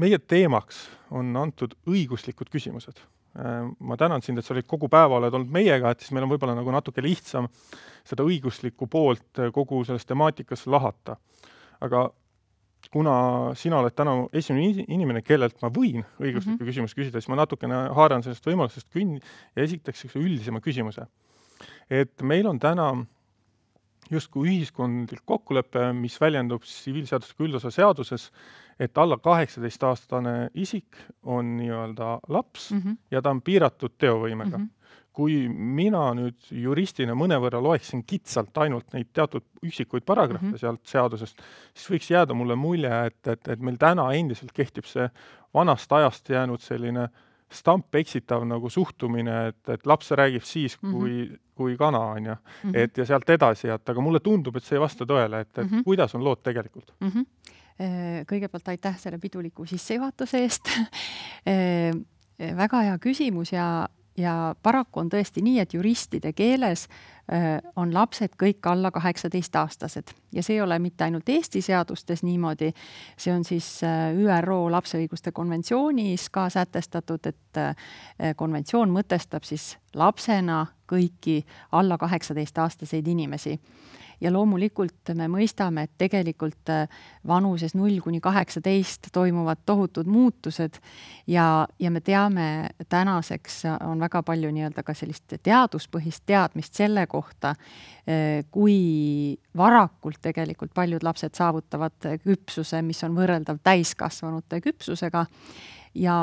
meie teemaks on antud õiguslikud küsimused. Äh, ma tänan sind, et sa olid kogu päeva, oled olnud meiega, et siis meil on võib-olla nagu natuke lihtsam seda õiguslikku poolt äh, kogu selles temaatikas lahata. aga kuna sina oled täna esimene inimene, kellelt ma võin õiguslikku mm -hmm. küsimust küsida, siis ma natukene haaran sellest võimalusest künni ja esitaks niisuguse üldisema küsimuse. et meil on täna justkui ühiskondlik kokkulepe, mis väljendub tsiviilseadustiku üldosa seaduses, et alla kaheksateistaastane isik on nii-öelda laps mm -hmm. ja ta on piiratud teovõimega mm. -hmm kui mina nüüd juristina mõnevõrra loeksin kitsalt ainult neid teatud üksikuid paragrahve mm -hmm. sealt seadusest, siis võiks jääda mulle mulje, et, et, et meil täna endiselt kehtib see vanast ajast jäänud selline stamp eksitav nagu suhtumine, et, et laps räägib siis, kui mm -hmm kui kana, on ju, mhm. et ja sealt edasi, et aga mulle tundub, et see ei vasta tõele, et, et mm -hmm. kuidas on lood tegelikult mm. -hmm. kõigepealt aitäh selle piduliku sissejuhatuse eest äh, väga hea küsimus ja ja paraku on tõesti nii, et juristide keeles äh, on lapsed kõik alla kaheksateistaastased ja see ei ole mitte ainult Eesti seadustes niimoodi, see on siis äh, ÜRO lapse õiguste konventsioonis ka sätestatud, et äh, konventsioon mõtestab siis lapsena kõiki alla kaheksateistaastaseid inimesi ja loomulikult me mõistame, et tegelikult äh, vanuses null kuni kaheksateist toimuvad tohutud muutused ja, ja me teame, tänaseks on väga palju nii-öelda ka sellist teaduspõhist teadmist selle kohta, äh, kui varakult tegelikult paljud lapsed saavutavad küpsuse, mis on võrreldav täiskasvanute küpsusega ja,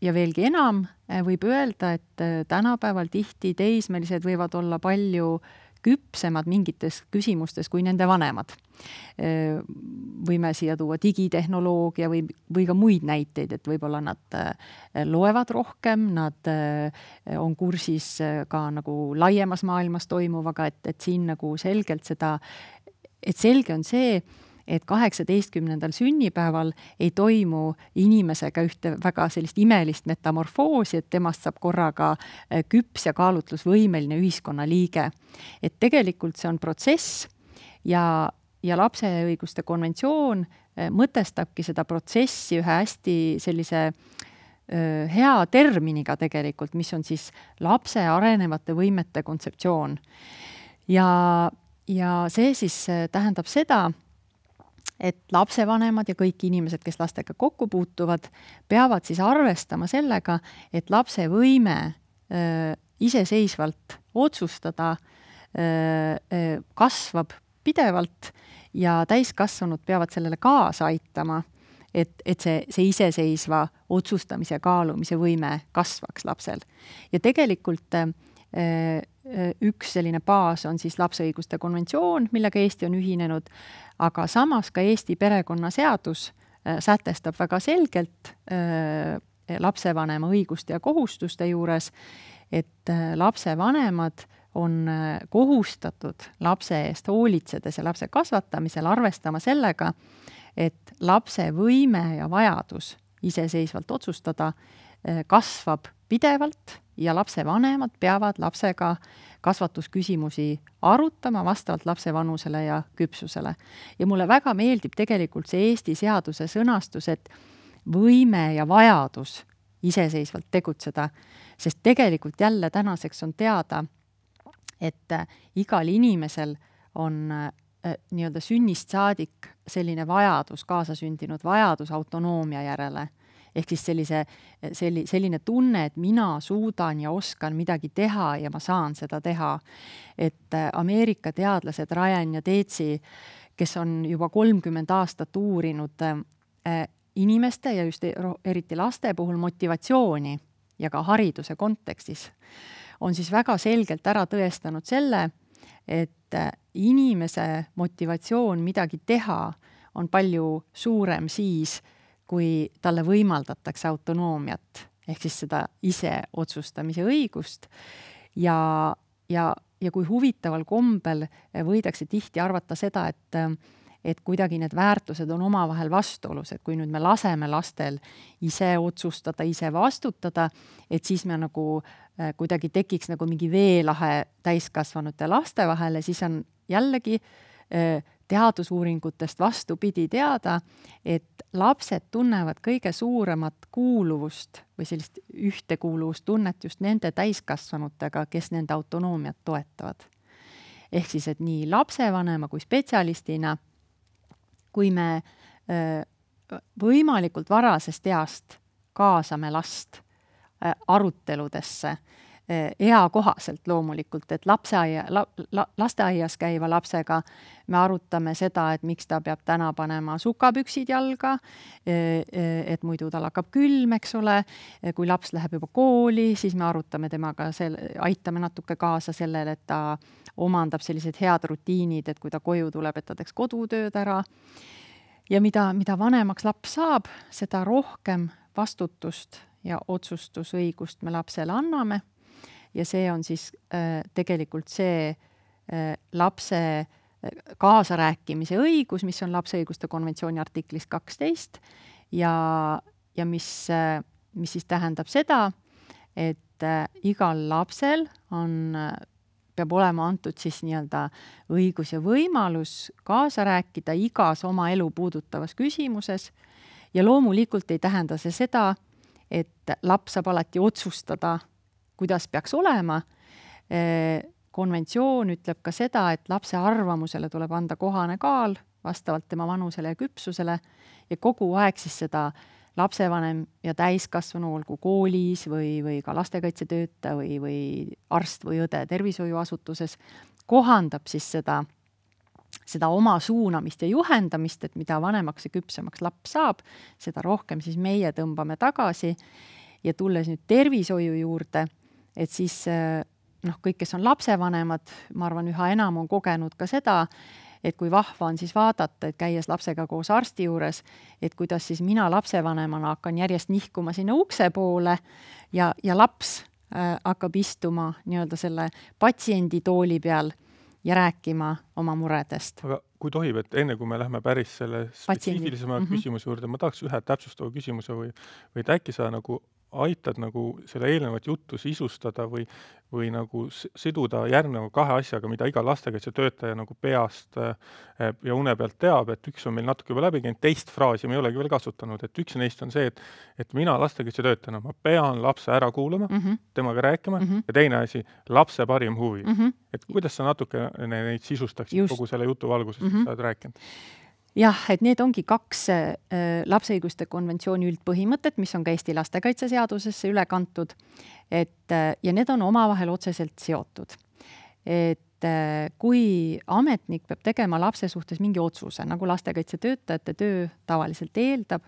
ja veelgi enam äh, võib öelda, et tänapäeval tihti teismelised võivad olla palju äh, küpsemad mingites küsimustes kui nende vanemad. võime siia tuua digitehnoloogia või, või ka muid näiteid, et võib-olla nad äh, loevad rohkem, nad äh, on kursis äh, ka nagu laiemas maailmas toimuvaga, et, et siin nagu selgelt seda, et selge on see, et kaheksateistkümnendal sünnipäeval ei toimu inimesega ühte väga sellist imelist metamorfoosi, et temast saab korraga äh, küps ja kaalutlusvõimeline ühiskonnaliige. et tegelikult see on protsess ja, ja lapse õiguste konventsioon äh, mõtestabki seda protsessi ühe hästi sellise äh, hea terminiga tegelikult, mis on siis lapse arenevate võimete kontseptsioon. ja, ja see siis tähendab seda, et lapsevanemad ja kõik inimesed, kes lastega kokku puutuvad, peavad siis arvestama sellega, et lapse võime öö, iseseisvalt otsustada öö, kasvab pidevalt ja täiskasvanud peavad sellele kaasa aitama, et, et see, see iseseisva otsustamise ja kaalumise võime kasvaks lapsel. ja tegelikult öö, Äh, üks selline baas on siis lapse õiguste konventsioon, millega Eesti on ühinenud, aga samas ka Eesti perekonnaseadus äh, sätestab väga selgelt äh, lapsevanema õiguste ja kohustuste juures, et lapsevanemad on kohustatud lapse eest hoolitsedes ja lapse kasvatamisel arvestama sellega, et lapse võime ja vajadus iseseisvalt otsustada, eh, kasvab pidevalt ja lapsevanemad peavad lapsega kasvatusküsimusi arutama vastavalt lapse vanusele ja küpsusele. ja mulle väga meeldib tegelikult see Eesti seaduse sõnastus, et võime ja vajadus iseseisvalt tegutseda, sest tegelikult jälle tänaseks on teada, et eh, igal inimesel on eh, Äh, nii-öelda sünnist saadik selline vajadus, kaasasündinud vajadus autonoomia järele. ehk siis sellise, selli-, selline tunne, et mina suudan ja oskan midagi teha ja ma saan seda teha. et äh, Ameerika teadlased Ryan ja Teetsi, kes on juba kolmkümmend aastat uurinud äh, inimeste ja just eriti laste puhul motivatsiooni ja ka hariduse kontekstis, on siis väga selgelt ära tõestanud selle, et äh, inimese motivatsioon midagi teha on palju suurem siis, kui talle võimaldatakse autonoomiat ehk siis seda iseotsustamise õigust ja, ja, ja kui huvitaval kombel võidakse tihti arvata seda, et äh, et kuidagi need väärtused on omavahel vastuolus, et kui nüüd me laseme lastel ise otsustada, ise vastutada, et siis me nagu äh, kuidagi tekiks nagu mingi veelahe täiskasvanute laste vahele, siis on jällegi äh, teadusuuringutest vastupidi teada, et lapsed tunnevad kõige suuremat kuuluvust või sellist ühtekuuluvustunnet just nende täiskasvanutega, kes nende autonoomiat toetavad. ehk siis, et nii lapsevanema kui spetsialistina kui me võimalikult varasest east kaasame last aruteludesse Eh, eakohaselt loomulikult, et lapseaia la,, la, lasteaias käiva lapsega me arutame seda, et miks ta peab täna panema sukapüksid jalga, eh, eh, et muidu tal hakkab külm, eks ole, kui laps läheb juba kooli, siis me arutame temaga selle, aitame natuke kaasa sellele, et ta omandab sellised head rutiinid, et kui ta koju tuleb, et ta teeks kodutööd ära. ja mida, mida vanemaks laps saab, seda rohkem vastutust ja otsustusõigust me lapsele anname ja see on siis äh, tegelikult see äh, lapse äh, kaasarääkimise õigus, mis on lapse õiguste konventsiooni artiklis kaksteist ja, ja mis, mis siis tähendab seda, et igal lapsel on, peab olema antud siis nii-öelda õigus ja võimalus kaasa rääkida igas oma elu puudutavas küsimuses. ja loomulikult ei tähenda see seda, et laps saab alati otsustada kuidas peaks olema. konventsioon ütleb ka seda, et lapse arvamusele tuleb anda kohane kaal vastavalt tema vanusele ja küpsusele ja kogu aeg siis seda lapsevanem ja täiskasvanu, olgu koolis või, või ka lastekaitsetöötaja või, või arst või õde tervishoiuasutuses, kohandab siis seda, seda oma suunamist ja juhendamist, et mida vanemaks ja küpsemaks laps saab, seda rohkem siis meie tõmbame tagasi. ja tulles nüüd tervishoiu juurde, et siis eh, noh, kõik, kes on lapsevanemad, ma arvan, üha enam on kogenud ka seda, et kui vahva on siis vaadata, et käies lapsega koos arsti juures, et kuidas siis mina lapsevanemana hakkan järjest nihkuma sinna ukse poole ja, ja laps äh, hakkab istuma nii-öelda selle patsiendi tooli peal ja rääkima oma muredest. aga kui tohib, et enne kui me lähme päris selle spetsiifilisema Patsiendi. Mhm. küsimuse juurde, ma tahaks ühe täpsustava küsimuse või, või et äkki sa nagu aitad nagu seda eelnevat juttu sisustada või, või nagu siduda järgneva kahe asjaga, mida iga lastekaitsetöötaja nagu peast eh, ja une pealt teab, et üks on meil natuke juba läbi käinud, teist fraasi me ei olegi veel kasutanud, et üks neist on see, et et mina lastekaitsetöötajana, ma pean lapse ära kuulama mm, -hmm. temaga rääkima mm -hmm. ja teine asi, lapse parim huvi mm. -hmm. et kuidas sa natukene neid sisustaksid kogu selle jutu valguses mm, -hmm. mis sa oled rääkinud? jah, et need ongi kaks äh, lapse õiguste konventsiooni üldpõhimõtet, mis on ka Eesti lastekaitseseadusesse üle kantud. et äh, ja need on omavahel otseselt seotud. et äh, kui ametnik peab tegema lapse suhtes mingi otsuse, nagu lastekaitsetöötajate töö tavaliselt eeldab,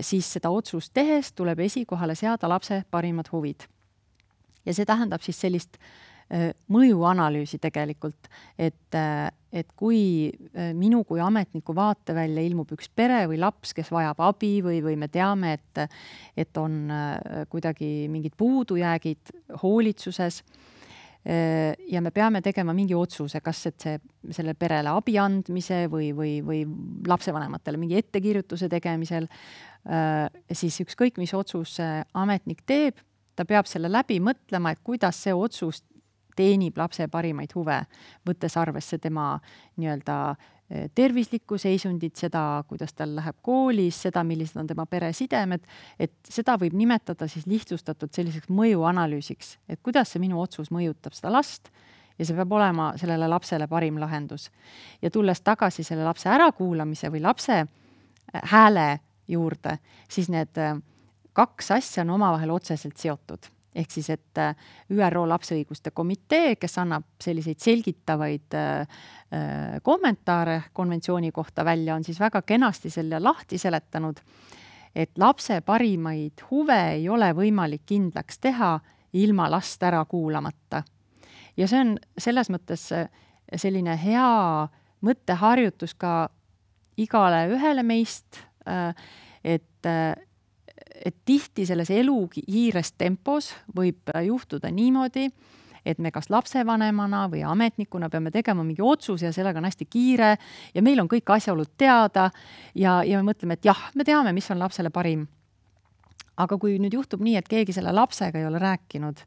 siis seda otsust tehes tuleb esikohale seada lapse parimad huvid. ja see tähendab siis sellist äh, Äh, mõjuanalüüsi tegelikult, et, äh, et kui äh, minu kui ametniku vaatevälja ilmub üks pere või laps, kes vajab abi või, või me teame, et, et on kuidagi mingid puudujäägid hoolitsuses ja me peame tegema mingi otsuse, kas et see, sellele perele abi andmise või, või, või lapsevanematele mingi ettekirjutuse tegemisel, siis ükskõik, mis otsus ametnik teeb, ta peab selle läbi mõtlema, et kuidas see otsus teenib lapse parimaid huve, võttes arvesse tema nii-öelda eh, tervislikku seisundit, seda, kuidas tal läheb koolis, seda, millised on tema peresidemed, et seda võib nimetada siis lihtsustatult selliseks mõjuanalüüsiks, et kuidas see minu otsus mõjutab seda last ja see peab olema sellele lapsele parim lahendus. ja tulles tagasi selle lapse ärakuulamise või lapse eh, hääle juurde, siis need eh, kaks asja on omavahel otseselt seotud ehk siis, et äh, ÜRO Lapse Õiguste Komitee, kes annab selliseid selgitavaid äh, äh, kommentaare konventsiooni kohta välja, on siis väga kenasti selle lahti seletanud, et lapse parimaid huve ei ole võimalik kindlaks teha ilma last ära kuulamata. ja see on selles mõttes selline hea mõtteharjutus ka igale ühele meist, et et tihti selles elu kiires tempos võib juhtuda niimoodi, et me kas lapsevanemana või ametnikuna peame tegema mingi otsuse ja sellega on hästi kiire ja meil on kõik asjaolud teada ja, ja me mõtleme, et jah, me teame, mis on lapsele parim. aga kui nüüd juhtub nii, et keegi selle lapsega ei ole rääkinud,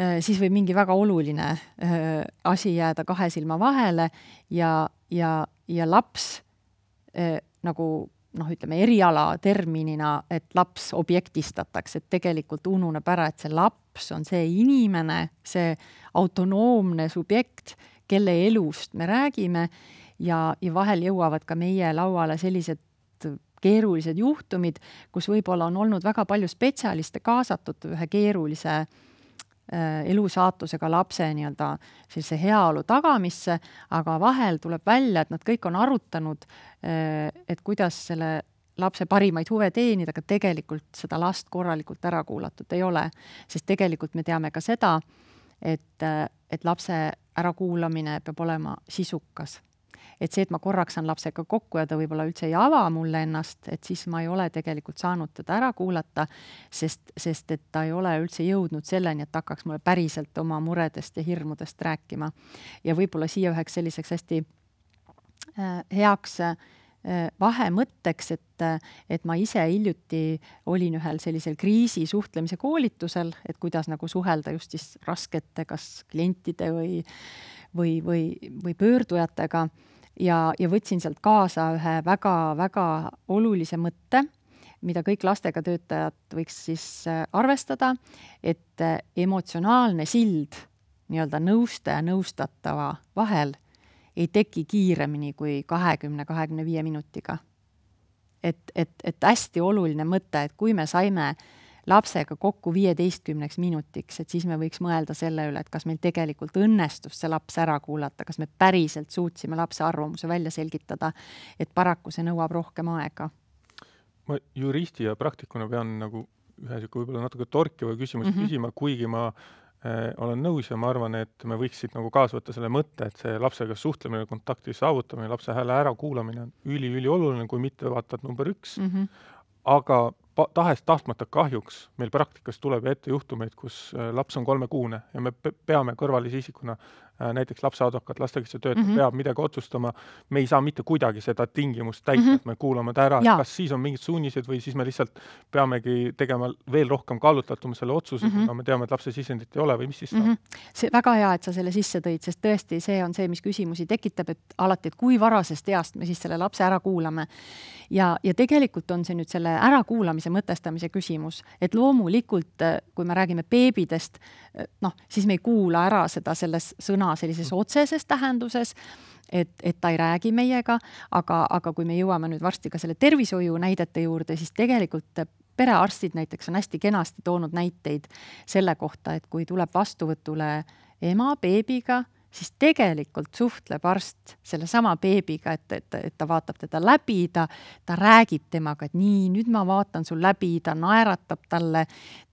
eh, siis võib mingi väga oluline eh, asi jääda kahe silma vahele ja, ja, ja laps eh, nagu noh, ütleme eriala terminina, et laps objektistatakse, et tegelikult ununeb ära, et see laps on see inimene, see autonoomne subjekt, kelle elust me räägime ja, ja vahel jõuavad ka meie lauale sellised keerulised juhtumid, kus võib-olla on olnud väga palju spetsialiste kaasatud ühe keerulise äh, Äh, elusaatusega lapse nii-öelda sellise heaolu tagamisse, aga vahel tuleb välja, et nad kõik on arutanud, äh, et kuidas selle lapse parimaid huve teenida, aga tegelikult seda last korralikult ära kuulatud ei ole. sest tegelikult me teame ka seda, et, äh, et lapse ärakuulamine peab olema sisukas et see, et ma korraks saan lapsega kokku ja ta võib-olla üldse ei ava mulle ennast, et siis ma ei ole tegelikult saanud teda ära kuulata, sest, sest et ta ei ole üldse jõudnud selleni, et hakkaks mulle päriselt oma muredest ja hirmudest rääkima. ja võib-olla siia üheks selliseks hästi äh, heaks äh, vahemõtteks, et, et ma ise hiljuti olin ühel sellisel kriisi suhtlemise koolitusel, et kuidas nagu suhelda just siis raskete kas klientide või, või, või, või pöördujatega ja, ja võtsin sealt kaasa ühe väga-väga olulise mõtte, mida kõik lastega töötajad võiks siis äh, arvestada, et äh, emotsionaalne sild nii-öelda nõustaja, nõustatava vahel ei teki kiiremini kui kahekümne, kahekümne viie minutiga. et, et, et hästi oluline mõte, et kui me saime äh, lapsega kokku viieteistkümneks minutiks, et siis me võiks mõelda selle üle, et kas meil tegelikult õnnestus see laps ära kuulata, kas me päriselt suutsime lapse arvamuse välja selgitada, et paraku see nõuab rohkem aega. ma juristi ja praktikuna pean nagu ühe niisugune võib-olla natuke torkiva küsimuse mm -hmm. küsima, kuigi ma äh, olen nõus ja ma arvan, et me võiks siit nagu kaasa võtta selle mõtte, et see lapsega suhtlemine, kontakti saavutamine, lapse hääle ärakuulamine on üliülioluline, kui mitte vaatad number üks mm, -hmm. aga tahes-tahtmata kahjuks meil praktikas tuleb ette juhtumeid, kus äh, laps on kolmekuune ja me peame kõrvalise isikuna Äh, näiteks lapseadvokaat, lastekaitsetöötaja mm -hmm. peab midagi otsustama, me ei saa mitte kuidagi seda tingimust täita mm, -hmm. et me kuulame ta ära, kas siis on mingid suunised või siis me lihtsalt peamegi tegema veel rohkem kaalutlatuma selle otsuse mm, -hmm. kuna me teame, et lapse sisendit ei ole või mis siis saab mm. -hmm. see väga hea, et sa selle sisse tõid, sest tõesti, see on see, mis küsimusi tekitab, et alati, et kui varasest east me siis selle lapse ära kuulame. ja, ja tegelikult on see nüüd selle ärakuulamise mõtestamise küsimus, et loomulikult, äh, kui me räägime beebidest, äh, noh, siis me ei kuula ära seda selles sõna sõna sellises otseses tähenduses et, et ta ei räägi meiega, aga, aga kui me jõuame nüüd varsti ka selle tervishoiu näidete juurde, siis tegelikult perearstid näiteks on hästi kenasti toonud näiteid selle kohta, et kui tuleb vastuvõtule ema beebiga, siis tegelikult suhtleb arst sellesama beebiga, et, et, et ta vaatab teda läbi, ta, ta räägib temaga, et nii, nüüd ma vaatan sul läbi, ta naeratab talle,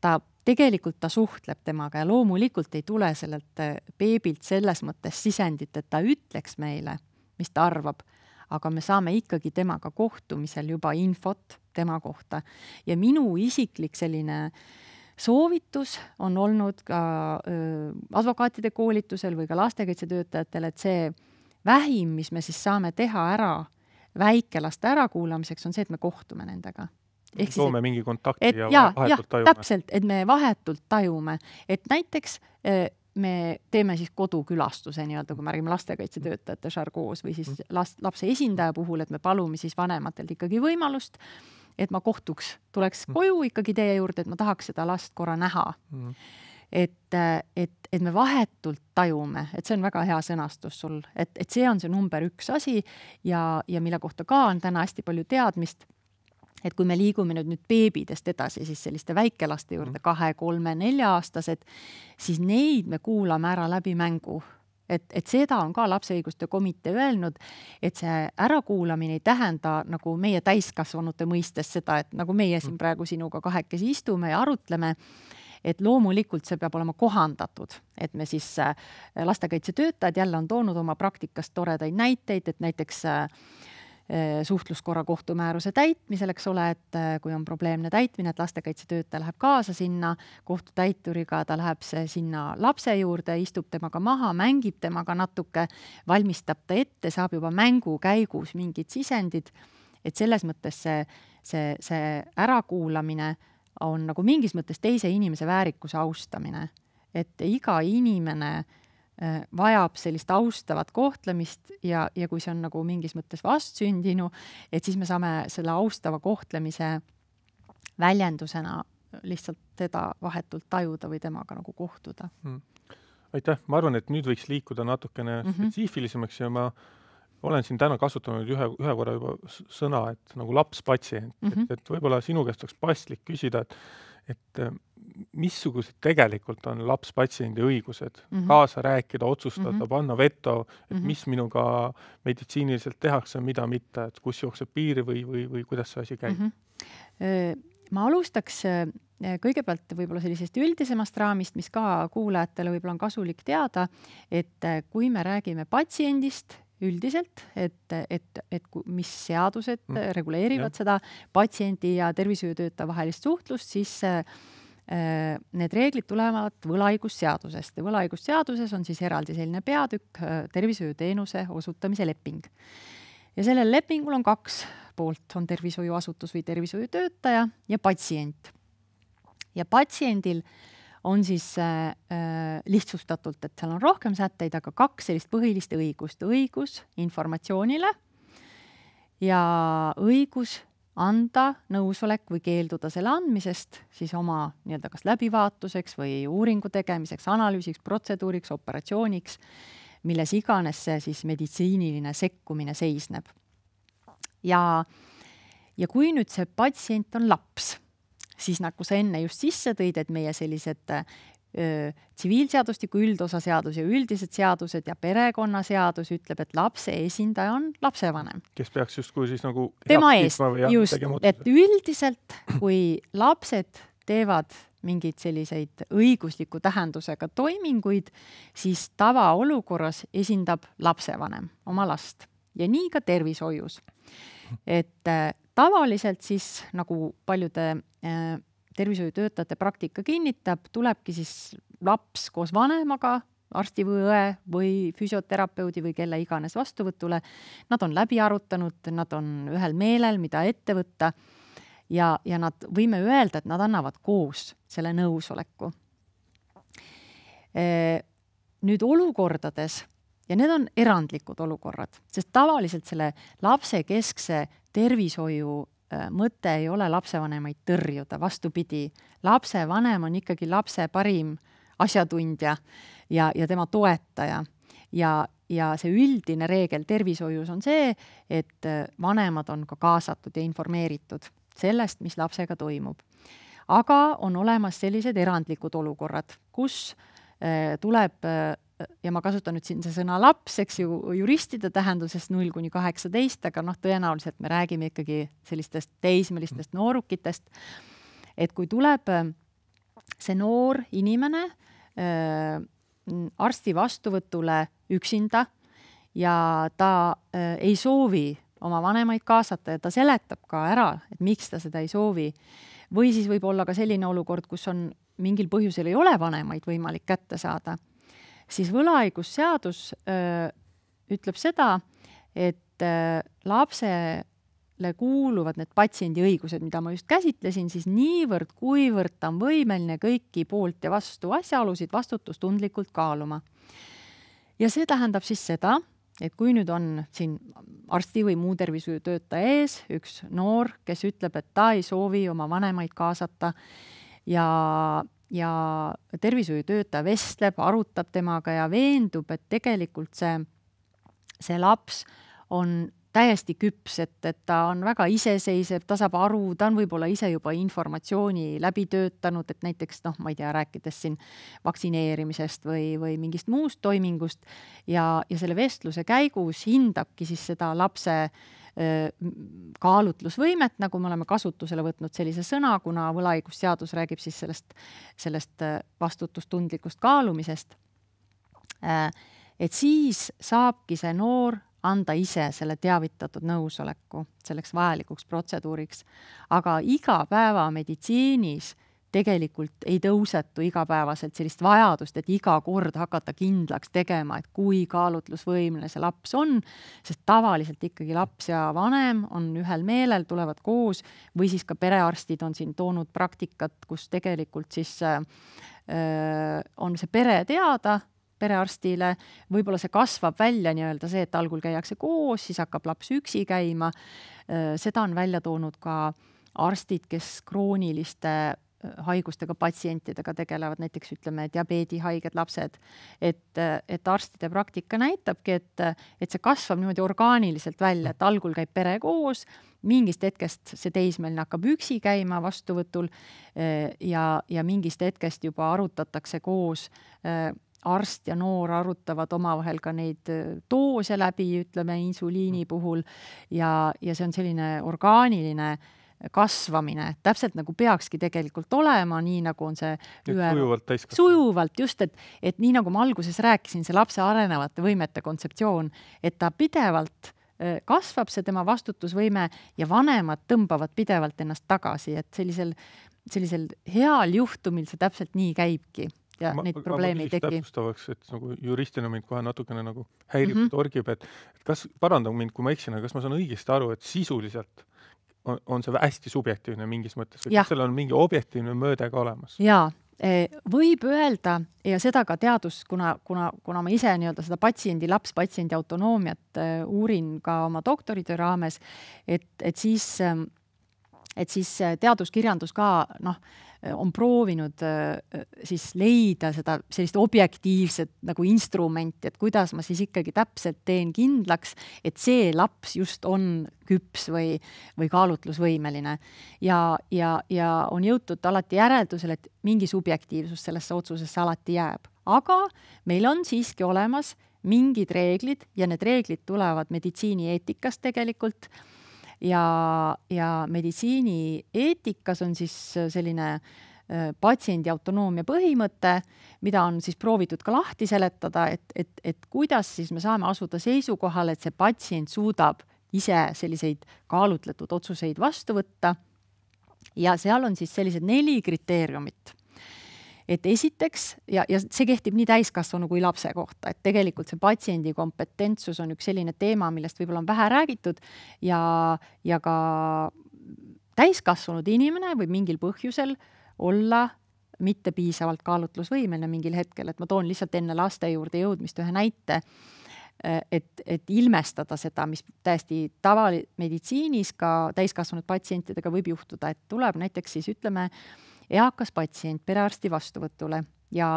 ta tegelikult ta suhtleb temaga ja loomulikult ei tule sellelt äh, beebilt selles mõttes sisendit, et ta ütleks meile, mis ta arvab, aga me saame ikkagi temaga kohtumisel juba infot tema kohta ja minu isiklik selline soovitus on olnud ka öö, äh, advokaatide koolitusel või ka lastekaitsetöötajatele, et see vähim, mis me siis saame teha ära väikelaste ärakuulamiseks, on see, et me kohtume nendega ehk siis loome mingi kontakti et, ja, ja vahetult tajume. täpselt, et me vahetult tajume, et näiteks eh, me teeme siis kodukülastuse nii-öelda, kui me räägime lastekaitsetöötajate žargoos või siis last, lapse esindaja puhul, et me palume siis vanematelt ikkagi võimalust, et ma kohtuks, tuleks mm. koju ikkagi teie juurde, et ma tahaks seda last korra näha mm. -hmm et, eh, et, et me vahetult tajume, et see on väga hea sõnastus sul, et, et see on see number üks asi ja, ja mille kohta ka on täna hästi palju teadmist et kui me liigume nüüd nüüd beebidest edasi, siis selliste väikelaste juurde, mhm. kahe, kolme, nelja-aastased, siis neid me kuulame ära läbi mängu et, et seda on ka lapse õiguste komitee öelnud, et see ärakuulamine ei tähenda nagu meie täiskasvanute mõistes seda, et nagu meie siin mhm. praegu sinuga kahekesi istume ja arutleme, et loomulikult see peab olema kohandatud, et me siis äh, lastekaitsetöötajad jälle on toonud oma praktikast toredaid näiteid, et näiteks äh, Eh, suhtluskorra kohtumääruse täitmisel, eks ole, et eh, kui on probleemne täitmine, et lastekaitsetöötaja läheb kaasa sinna kohtutäituriga, ta läheb sinna lapse juurde, istub temaga maha, mängib temaga natuke, valmistab ta ette, saab juba mängu käigus mingid sisendid. et selles mõttes see, see, see ärakuulamine on nagu mingis mõttes teise inimese väärikuse austamine, et iga inimene Äh, vajab sellist austavat kohtlemist ja, ja kui see on nagu mingis mõttes vastsündinu, et siis me saame selle austava kohtlemise väljendusena lihtsalt teda vahetult tajuda või temaga nagu kohtuda mm.. aitäh, ma arvan, et nüüd võiks liikuda natukene mm -hmm. spetsiifilisemaks ja ma olen siin täna kasutanud ühe, ühe korra juba sõna, et nagu laps patsient mm, -hmm. et, et võib-olla sinu käest oleks paslik küsida, et, et missugused tegelikult on lapspatsiendi õigused mm, -hmm. kaasa rääkida, otsustada mm, -hmm. panna veto, et mm -hmm. mis minuga meditsiiniliselt tehakse, mida mitte, et kus jookseb piir või, või, või kuidas see asi käib mm? -hmm. ma alustaks kõigepealt võib-olla sellisest üldisemast raamist, mis ka kuulajatele võib-olla on kasulik teada, et äh, kui me räägime patsiendist, üldiselt, et, et, et mis seadused mm. reguleerivad ja. seda patsiendi ja tervishoiutöötaja vahelist suhtlust, siis äh, Äh, need reeglid tulevad võlaõigusseadusest ja võlaõigusseaduses on siis eraldi selline peatükk, äh, tervishoiuteenuse osutamise leping. ja sellel lepingul on kaks poolt, on tervishoiuasutus või tervishoiutöötaja ja patsient. ja patsiendil on siis äh, äh lihtsustatult, et seal on rohkem sätteid, aga kaks sellist põhilist õigust, õigus informatsioonile ja õigus anda nõusolek või keelduda selle andmisest siis oma nii-öelda kas läbivaatuseks või uuringu tegemiseks, analüüsiks, protseduuriks, operatsiooniks, milles iganes see siis meditsiiniline sekkumine seisneb. ja, ja kui nüüd see patsient on laps, siis nagu sa enne just sisse tõid, et meie sellised tsiviilseadustiku üldosa seadus ja üldised seadused ja perekonnaseadus ütleb, et lapse esindaja on lapsevanem. kes peaks justkui siis nagu tema eest, just, et üldiselt, kui lapsed teevad mingeid selliseid õigusliku tähendusega toiminguid, siis tavaolukorras esindab lapsevanem oma last ja nii ka tervishoius. et äh, tavaliselt siis nagu paljude äh, tervishoiutöötajate praktika kinnitab, tulebki siis laps koos vanemaga arsti või õe või füsioterapeudi või kelle iganes vastuvõtule. Nad on läbi arutanud, nad on ühel meelel, mida ette võtta. ja, ja nad, võime öelda, et nad annavad koos selle nõusoleku. nüüd olukordades ja need on erandlikud olukorrad, sest tavaliselt selle lapsekeskse tervishoiu Äh, mõte ei ole lapsevanemaid tõrjuda, vastupidi, lapsevanem on ikkagi lapse parim asjatundja ja, ja tema toetaja ja, ja see üldine reegel tervishoius on see, et äh, vanemad on ka kaasatud ja informeeritud sellest, mis lapsega toimub. aga on olemas sellised erandlikud olukorrad, kus äh, tuleb ja ma kasutan nüüd siin see sõna laps, eks ju, juristide tähenduses null kuni kaheksateist, aga noh, tõenäoliselt me räägime ikkagi sellistest teismelistest mm. noorukitest. et kui tuleb äh, see noor inimene äh, arsti vastuvõtule üksinda ja ta äh, ei soovi oma vanemaid kaasata ja ta seletab ka ära, et miks ta seda ei soovi, või siis võib olla ka selline olukord, kus on mingil põhjusel ei ole vanemaid võimalik kätte saada siis võlaõigusseadus ütleb seda, et lapsele kuuluvad need patsiendi õigused, mida ma just käsitlesin, siis niivõrd, kuivõrd ta on võimeline kõiki poolt ja vastu asjaolusid vastutustundlikult kaaluma. ja see tähendab siis seda, et kui nüüd on siin arsti või muu tervishoiutöötaja ees üks noor, kes ütleb, et ta ei soovi oma vanemaid kaasata ja ja tervishoiutöötaja vestleb, arutab temaga ja veendub, et tegelikult see, see laps on täiesti küps, et, et ta on väga iseseisev, ta saab aru, ta on võib-olla ise juba informatsiooni läbi töötanud, et näiteks noh, ma ei tea, rääkides siin vaktsineerimisest või, või mingist muust toimingust ja, ja selle vestluse käigus hindabki siis seda lapse kaalutlusvõimet, nagu me oleme kasutusele võtnud sellise sõna, kuna võlaõigusseadus räägib siis sellest, sellest vastutustundlikust kaalumisest et siis saabki see noor anda ise selle teavitatud nõusoleku selleks vajalikuks protseduuriks. aga igapäevameditsiinis tegelikult ei tõusetu igapäevaselt sellist vajadust, et iga kord hakata kindlaks tegema, et kui kaalutlusvõimeline see laps on, sest tavaliselt ikkagi laps ja vanem on ühel meelel, tulevad koos või siis ka perearstid on siin toonud praktikat, kus tegelikult siis äh, äh on see pere teada perearstile, võib-olla see kasvab välja nii-öelda see, et algul käiakse koos, siis hakkab laps üksi käima. Äh, seda on välja toonud ka arstid, kes krooniliste äh, haigustega patsientidega tegelevad, näiteks ütleme, diabeedihaiged lapsed. et, äh, et arstide praktika näitabki, et, et see kasvab niimoodi orgaaniliselt välja, et algul käib pere koos, mingist hetkest see teismeline hakkab üksi käima vastuvõtul ja, ja mingist hetkest juba arutatakse koos arst ja noor arutavad omavahel ka neid äh, doose läbi, ütleme insuliini mm. puhul ja, ja see on selline orgaaniline kasvamine, täpselt nagu peakski tegelikult olema, nii nagu on see ühe... sujuvalt täiskasvanud. sujuvalt just, et, et nii nagu ma alguses rääkisin, see lapse arenevate võimete kontseptsioon, et ta pidevalt äh, kasvab see tema vastutusvõime ja vanemad tõmbavad pidevalt ennast tagasi, et sellisel, sellisel heal juhtumil see täpselt nii käibki ja ma, neid probleeme ei teki. täpsustavaks, et nagu juristina mind kohe natukene nagu häirib mm, -hmm. torgib, et, et kas, paranda mind, kui ma eksin, aga kas ma saan õigesti aru, et sisuliselt on, on see hästi subjektiivne mingis mõttes või kas sellel on mingi objektiivne mõõde ka olemas? jaa, e, võib öelda ja seda ka teadus, kuna, kuna, kuna ma ise nii-öelda seda patsiendi, laps-patsiendi autonoomiat e, uurin ka oma doktoritöö raames, et, et siis, e, et siis teaduskirjandus ka noh, Äh, on proovinud äh, äh, siis leida seda sellist objektiivset nagu instrumenti, et kuidas ma siis ikkagi täpselt teen kindlaks, et see laps just on küps või, või kaalutlusvõimeline. ja, ja, ja on jõutud alati järeldusele, et mingi subjektiivsus sellesse otsusesse alati jääb, aga meil on siiski olemas mingid reeglid ja need reeglid tulevad meditsiinieetikast tegelikult ja, ja meditsiinieetikas on siis äh, selline äh, patsiendi autonoomia põhimõte, mida on siis proovitud ka lahti seletada, et, et, et kuidas siis me saame asuda seisukohale, et see patsient suudab ise selliseid kaalutletud otsuseid vastu võtta. ja seal on siis sellised neli kriteeriumit et esiteks ja, ja see kehtib nii täiskasvanu kui lapse kohta, et tegelikult see patsiendi kompetentsus on üks selline teema, millest võib-olla on vähe räägitud ja, ja ka täiskasvanud inimene võib mingil põhjusel olla mitte piisavalt kaalutlusvõimeline mingil hetkel, et ma toon lihtsalt enne laste juurde jõudmist ühe näite et, et ilmestada seda, mis täiesti tavali-, meditsiinis ka täiskasvanud patsientidega võib juhtuda, et tuleb näiteks siis ütleme äh, eakas patsient perearsti vastuvõtule ja,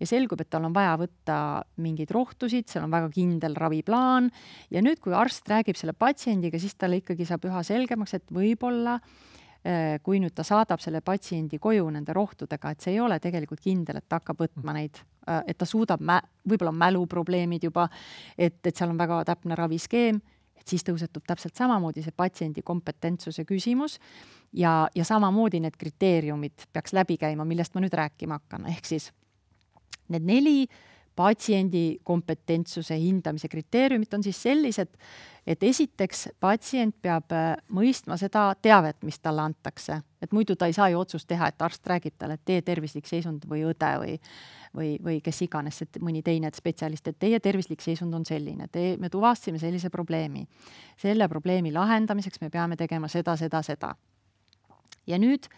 ja selgub, et tal on vaja võtta mingeid rohtusid, seal on väga kindel raviplaan ja nüüd, kui arst räägib selle patsiendiga, siis talle ikkagi saab üha selgemaks, et võib-olla äh, kui nüüd ta saadab selle patsiendi koju nende rohtudega, et see ei ole tegelikult kindel, et ta hakkab võtma neid, äh, et ta suudab mä-, võib-olla mäluprobleemid juba, et, et seal on väga täpne raviskeem siis tõusetub täpselt samamoodi see patsiendi kompetentsuse küsimus ja, ja samamoodi need kriteeriumid peaks läbi käima, millest ma nüüd rääkima hakkan, ehk siis need neli äh, patsiendi kompetentsuse hindamise kriteeriumid on siis sellised, et esiteks patsient peab äh, mõistma seda teavet, mis talle antakse, et muidu ta ei saa ju otsust teha, et arst räägib talle, et teie tervislik seisund või õde või või, või kes iganes, et mõni teine et spetsialist, et teie tervislik seisund on selline, te, me tuvastasime sellise probleemi. selle probleemi lahendamiseks me peame tegema seda, seda, seda. ja nüüd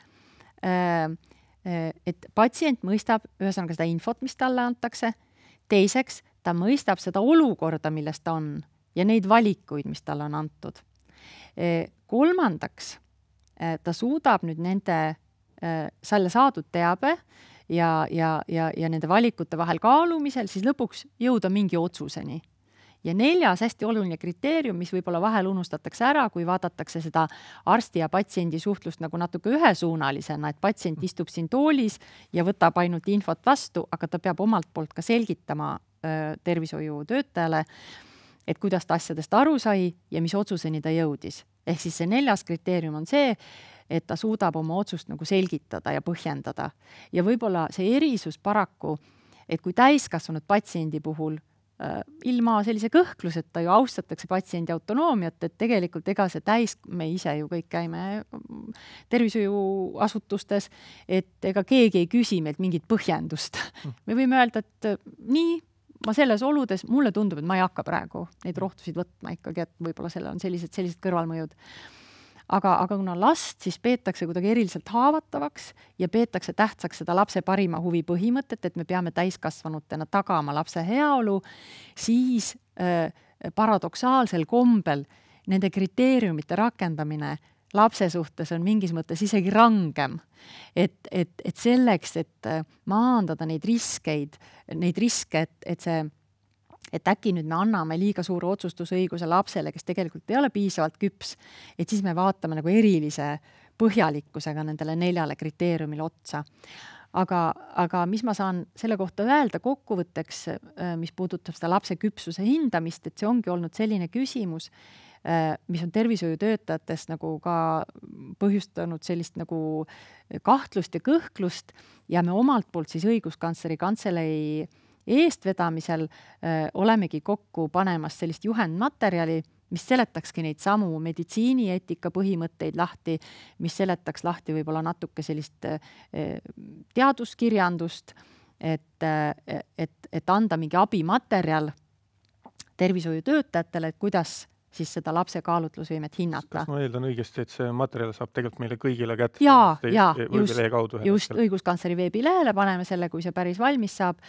äh, äh et patsient mõistab ühesõnaga seda infot, mis talle antakse teiseks, ta mõistab seda olukorda, milles ta on ja neid valikuid, mis talle on antud. Eh, kolmandaks, eh, ta suudab nüüd nende, eh, selle saadud teabe ja, ja, ja, ja nende valikute vahel kaalumisel siis lõpuks jõuda mingi otsuseni ja neljas hästi oluline kriteerium, mis võib-olla vahel unustatakse ära, kui vaadatakse seda arsti ja patsiendi suhtlust nagu natuke ühesuunalisena, et patsient istub siin toolis ja võtab ainult infot vastu, aga ta peab omalt poolt ka selgitama tervishoiutöötajale, et kuidas ta asjadest aru sai ja mis otsuseni ta jõudis. ehk siis see neljas kriteerium on see, et ta suudab oma otsust nagu selgitada ja põhjendada ja võib-olla see erisus paraku et kui täiskasvanud patsiendi puhul Äh, ilma sellise kõhkluseta ju austatakse patsiendi autonoomiat, et tegelikult ega see täis, me ise ju kõik käime mm, tervishoiuasutustes, et ega keegi ei küsi meilt mingit põhjendust. Mm. me võime öelda, et äh, nii, ma selles oludes, mulle tundub, et ma ei hakka praegu neid rohtusid võtma ikkagi, et võib-olla sellel on sellised, sellised kõrvalmõjud aga, aga kuna last siis peetakse kuidagi eriliselt haavatavaks ja peetakse tähtsaks seda lapse parima huvi põhimõtet, et me peame täiskasvanutena tagama lapse heaolu, siis äh, paradoksaalsel kombel nende kriteeriumite rakendamine lapse suhtes on mingis mõttes isegi rangem. et, et, et selleks, et äh, maandada neid riskeid, neid riske, et, et see et äkki nüüd me anname liiga suure otsustusõiguse lapsele, kes tegelikult ei ole piisavalt küps, et siis me vaatame nagu erilise põhjalikkusega nendele neljale kriteeriumile otsa. aga, aga mis ma saan selle kohta öelda kokkuvõtteks, äh, mis puudutab seda lapse küpsuse hindamist, et see ongi olnud selline küsimus, äh, mis on tervishoiutöötajates nagu ka põhjustanud sellist nagu kahtlust ja kõhklust ja me omalt poolt siis õiguskantsleri kantselei eestvedamisel öö, olemegi kokku panemas sellist juhendmaterjali, mis seletakski neid samu meditsiinieetika põhimõtteid lahti, mis seletaks lahti võib-olla natuke sellist öö, teaduskirjandust, et, et, et anda mingi abimaterjal tervishoiutöötajatele, et kuidas siis seda lapse kaalutlusvõimet hinnata. kas ma eeldan õigesti, et see materjal saab tegelikult meile kõigile kätte? jaa, jaa, just, just, õiguskantsleri veebilehele paneme selle, kui see päris valmis saab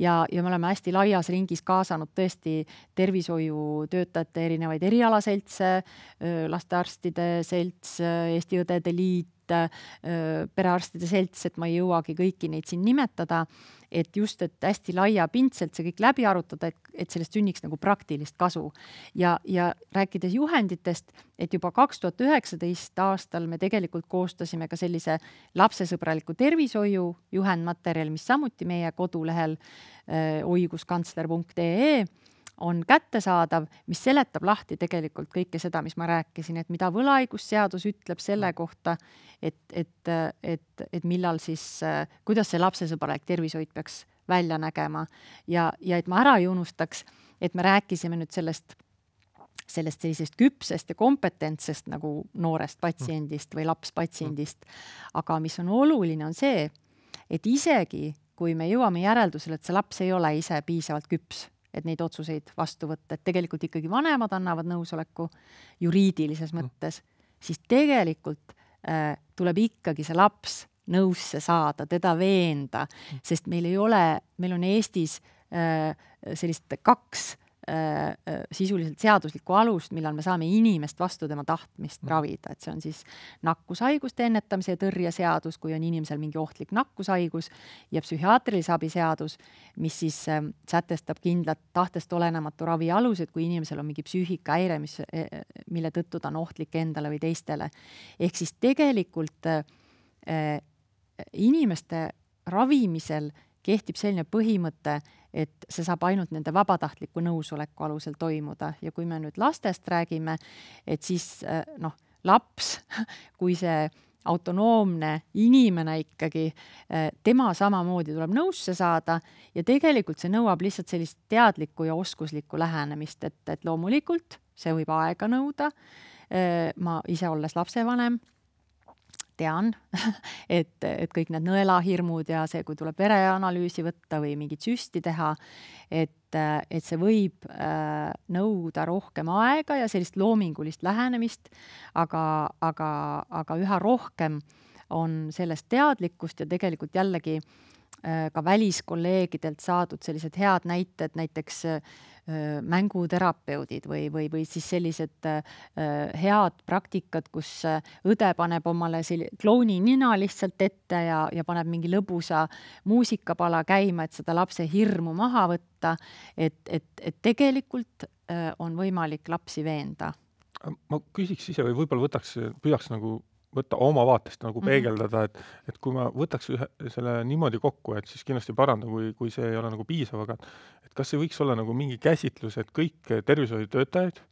ja, ja me oleme hästi laias ringis kaasanud tõesti tervishoiutöötajate erinevaid erialaseltse, lastearstide selts, Eesti Õdede Liit, neid äh, perearstide selts, et ma ei jõuagi kõiki neid siin nimetada, et just, et hästi laiapindselt see kõik läbi arutada, et, et sellest sünniks nagu praktilist kasu. ja, ja rääkides juhenditest, et juba kaks tuhat üheksateist aastal me tegelikult koostasime ka sellise lapsesõbraliku tervishoiu juhendmaterjali, mis samuti meie kodulehel äh, õiguskantsler.ee on kättesaadav, mis seletab lahti tegelikult kõike seda, mis ma rääkisin, et mida võlaõigusseadus ütleb selle mm. kohta, et, et, et, et millal siis, kuidas see lapsesõbralik tervishoid peaks välja nägema ja, ja et ma ära ei unustaks, et me rääkisime nüüd sellest sellest sellisest küpsest ja kompetentsest nagu noorest mm. patsiendist või lapspatsiendist. Mm. aga mis on oluline, on see, et isegi kui me jõuame järeldusele, et see laps ei ole ise piisavalt küps, et neid otsuseid vastu võtta, et tegelikult ikkagi vanemad annavad nõusoleku juriidilises mm. mõttes, siis tegelikult äh, tuleb ikkagi see laps nõusse saada, teda veenda, mm. sest meil ei ole, meil on Eestis äh, sellist kaks Äh, äh, sisuliselt seaduslikku alust, millal me saame inimest vastu tema tahtmist mm. ravida, et see on siis nakkushaiguste ennetamise ja tõrje seadus, kui on inimesel mingi ohtlik nakkushaigus ja psühhiaatrilise abi seadus, mis siis ähm, sätestab kindlad tahtest olenematu ravi alused, kui inimesel on mingi psüühikahäire, mis, äh, mille tõttu ta on ohtlik endale või teistele. ehk siis tegelikult inimeste ravimisel kehtib selline põhimõte, et see saab ainult nende vabatahtliku nõusoleku alusel toimuda ja kui me nüüd lastest räägime, et siis äh, noh, laps, kui see autonoomne inimene ikkagi, äh, tema samamoodi tuleb nõusse saada ja tegelikult see nõuab lihtsalt sellist teadlikku ja oskuslikku lähenemist, et, et loomulikult see võib aega nõuda. Äh, ma ise olles lapsevanem tean et, et kõik need nõelahirmud ja see, kui tuleb vereanalüüsi võtta või mingit süsti teha, et, et see võib äh, nõuda rohkem aega ja sellist loomingulist lähenemist, aga, aga, aga üha rohkem on sellest teadlikkust ja tegelikult jällegi äh, ka väliskolleegidelt saadud sellised head näited, näiteks äh, Äh, mänguterapeudid või, või, või siis sellised äh, head praktikad, kus äh, õde paneb omale selli-, klouni nina lihtsalt ette ja, ja paneb mingi lõbusa muusikapala käima, et seda lapse hirmu maha võtta, et, et, et tegelikult on võimalik lapsi veenda ma küsiks ise või võib-olla võtaks, püüaks nagu võtta oma vaatest nagu mhm. peegeldada, et, et kui ma võtaks ühe, selle niimoodi kokku, et siis kindlasti paranda, kui, kui see ei ole nagu piisav, aga et kas ei võiks olla nagu mingi käsitlus, et kõik tervishoiutöötajad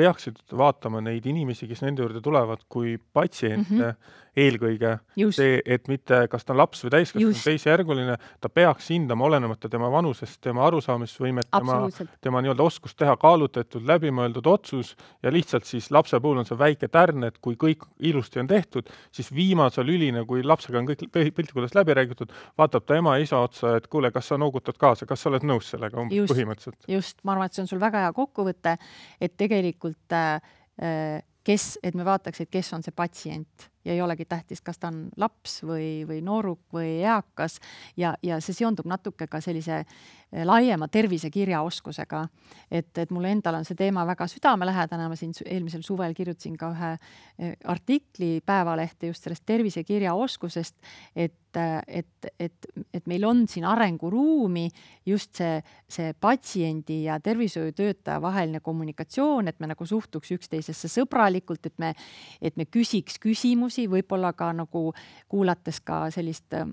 peaksid vaatama neid inimesi, kes nende juurde tulevad, kui patsiente mm -hmm. eelkõige. see, et mitte, kas ta on laps või täiskasvanu, teisejärguline, ta peaks hindama, olenemata tema vanusest, tema arusaamisvõimet, tema, tema nii-öelda oskust teha kaalutletud, läbimõeldud otsus ja lihtsalt siis lapse puhul on see väike tärn, et kui kõik ilusti on tehtud, siis viimase lülina, kui lapsega on kõik piltlikult öeldes läbi räägitud, vaatab ta ema ja isa otsa, et kuule, kas sa noogutad kaasa, kas sa oled nõus sellega umbes põhimõtteliselt. just, ma arvan, et see on sul väga hea kokkuvõte, et tegelikult tegelikult äh, äh, kes, et me vaataks, et kes on see patsient ja ei olegi tähtis, kas ta on laps või, või nooruk või eakas ja, ja see seondub natuke ka sellise eh, laiema tervisekirjaoskusega. et, et mulle endal on see teema väga südamelähedane, ma siin eelmisel suvel kirjutasin ka ühe eh, artikli Päevalehte just sellest tervisekirjaoskusest, et eh, et, et, et meil on siin arenguruumi just see, see patsiendi ja tervishoiutöötaja vaheline kommunikatsioon, et me nagu suhtuks üksteisesse sõbralikult, et me, et me küsiks küsimusi, asi, võib-olla ka nagu kuulates ka sellist äh,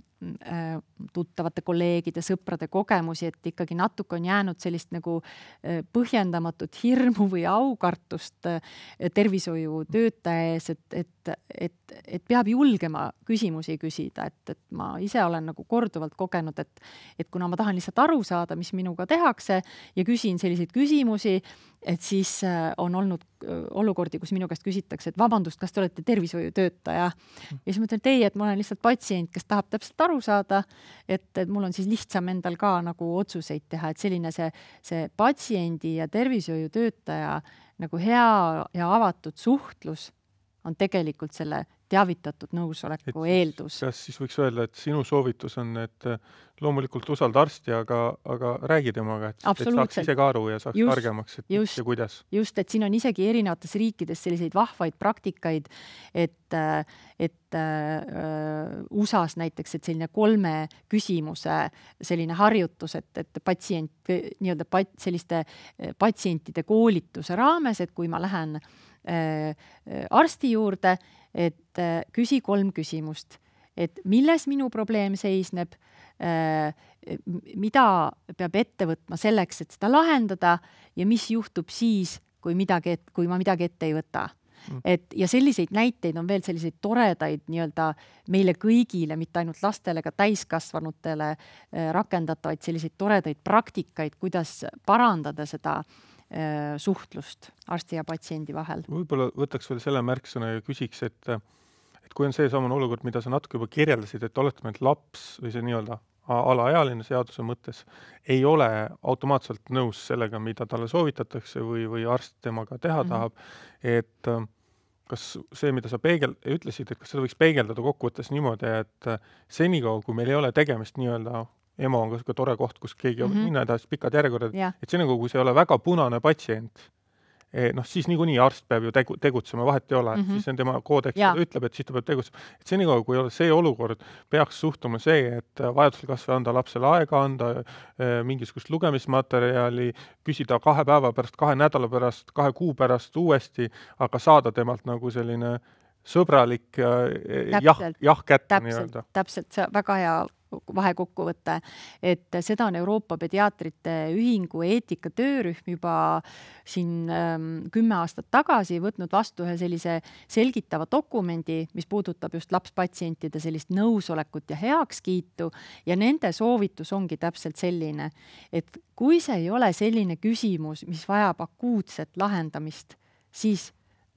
äh, tuttavate kolleegide, sõprade kogemusi, et ikkagi natuke on jäänud sellist nagu äh, põhjendamatut hirmu või aukartust tervishoiutöötaja ees, et, et, et, et peab julgema küsimusi küsida, et, et ma ise olen nagu korduvalt kogenud, et, et kuna ma tahan lihtsalt aru saada, mis minuga tehakse ja küsin selliseid küsimusi et siis äh, on olnud äh, olukordi, kus minu käest küsitakse, et vabandust, kas te olete tervishoiutöötaja? Mhm. ja siis ma ütlen, et ei, et ma olen lihtsalt patsient, kes tahab täpselt aru saada, et, et mul on siis lihtsam endal ka nagu otsuseid teha, et selline see, see patsiendi ja tervishoiutöötaja nagu hea ja avatud suhtlus on tegelikult selle teavitatud nõusoleku et, eeldus. kas siis võiks öelda, et sinu soovitus on, et eh, loomulikult usalda arsti, aga, aga räägi temaga, et saaks ise ka aru ja saaks just, targemaks, et just, ja kuidas. just, et siin on isegi erinevates riikides selliseid vahvaid praktikaid, et, eh, et äh, USA-s näiteks, et selline kolme küsimuse selline harjutus, et, et patsient, nii-öelda pat-, selliste patsientide koolituse raames, et kui ma lähen äh, arsti juurde, et äh, küsi kolm küsimust, et milles minu probleem seisneb, äh, mida peab ette võtma selleks, et seda lahendada ja mis juhtub siis, kui midagi, kui ma midagi ette ei võta mm. et ja selliseid näiteid on veel selliseid toredaid nii-öelda meile kõigile, mitte ainult lastele, ka täiskasvanutele äh, rakendatavaid selliseid toredaid praktikaid, kuidas parandada seda äh, Äh, suhtlust arsti ja patsiendi vahel. võib-olla võtaks veel selle märksõna ja küsiks, et et kui on seesamune olukord, mida sa natuke juba kirjeldasid, et oletame, et laps või see nii-öelda alaealine seaduse mõttes ei ole automaatselt nõus sellega, mida talle soovitatakse või, või arst temaga teha mm -hmm. tahab, et äh, kas see, mida sa peegel-, ütlesid, et kas seda võiks peegeldada kokkuvõttes niimoodi, et äh, senikaua, kui meil ei ole tegemist nii-öelda EMO on ka, ka tore koht, kus keegi mm -hmm. minna ei taha, siis pikad järjekorrad yeah., et senikaua, nagu, kui sa ei ole väga punane patsient, e, noh, siis niikuinii arst peab ju tegu, tegutsema, vahet ei ole mm, -hmm. siis on tema koodeks yeah. ütleb, et siis ta peab tegutsema. et senikaua, kui ei ole see olukord, peaks suhtuma see, et vajadusel kas või anda lapsele aega, anda e, mingisugust lugemismaterjali, küsida kahe päeva pärast, kahe nädala pärast, kahe kuu pärast uuesti, aga saada temalt nagu selline sõbralik e, täpselt, jah, jah kätte nii-öelda. täpselt, sa väga hea vahekokkuvõte, et seda on Euroopa Pediaatrite Ühingu eetika töörühm juba siin ähm, kümme aastat tagasi võtnud vastu ühe sellise selgitava dokumendi, mis puudutab just lapspatsientide sellist nõusolekut ja heakskiitu ja nende soovitus ongi täpselt selline, et kui see ei ole selline küsimus, mis vajab akuutset lahendamist, siis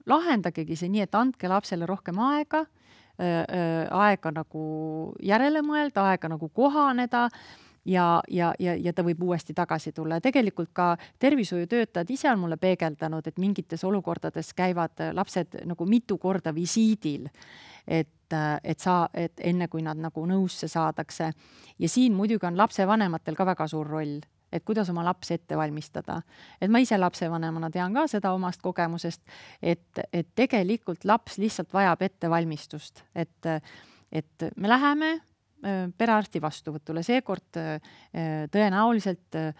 lahendagegi see nii, et andke lapsele rohkem aega Äh, äh, aega nagu järele mõelda, aega nagu kohaneda ja, ja, ja, ja ta võib uuesti tagasi tulla ja tegelikult ka tervishoiutöötajad ise on mulle peegeldanud, et mingites olukordades käivad lapsed nagu mitu korda visiidil. et, et sa, et enne kui nad nagu nõusse saadakse ja siin muidugi on lapsevanematel ka väga suur roll et kuidas oma lapsi ette valmistada. et ma ise lapsevanemana tean ka seda omast kogemusest, et, et tegelikult laps lihtsalt vajab ettevalmistust, et, et me läheme äh, perearsti vastuvõtule, seekord äh, tõenäoliselt äh,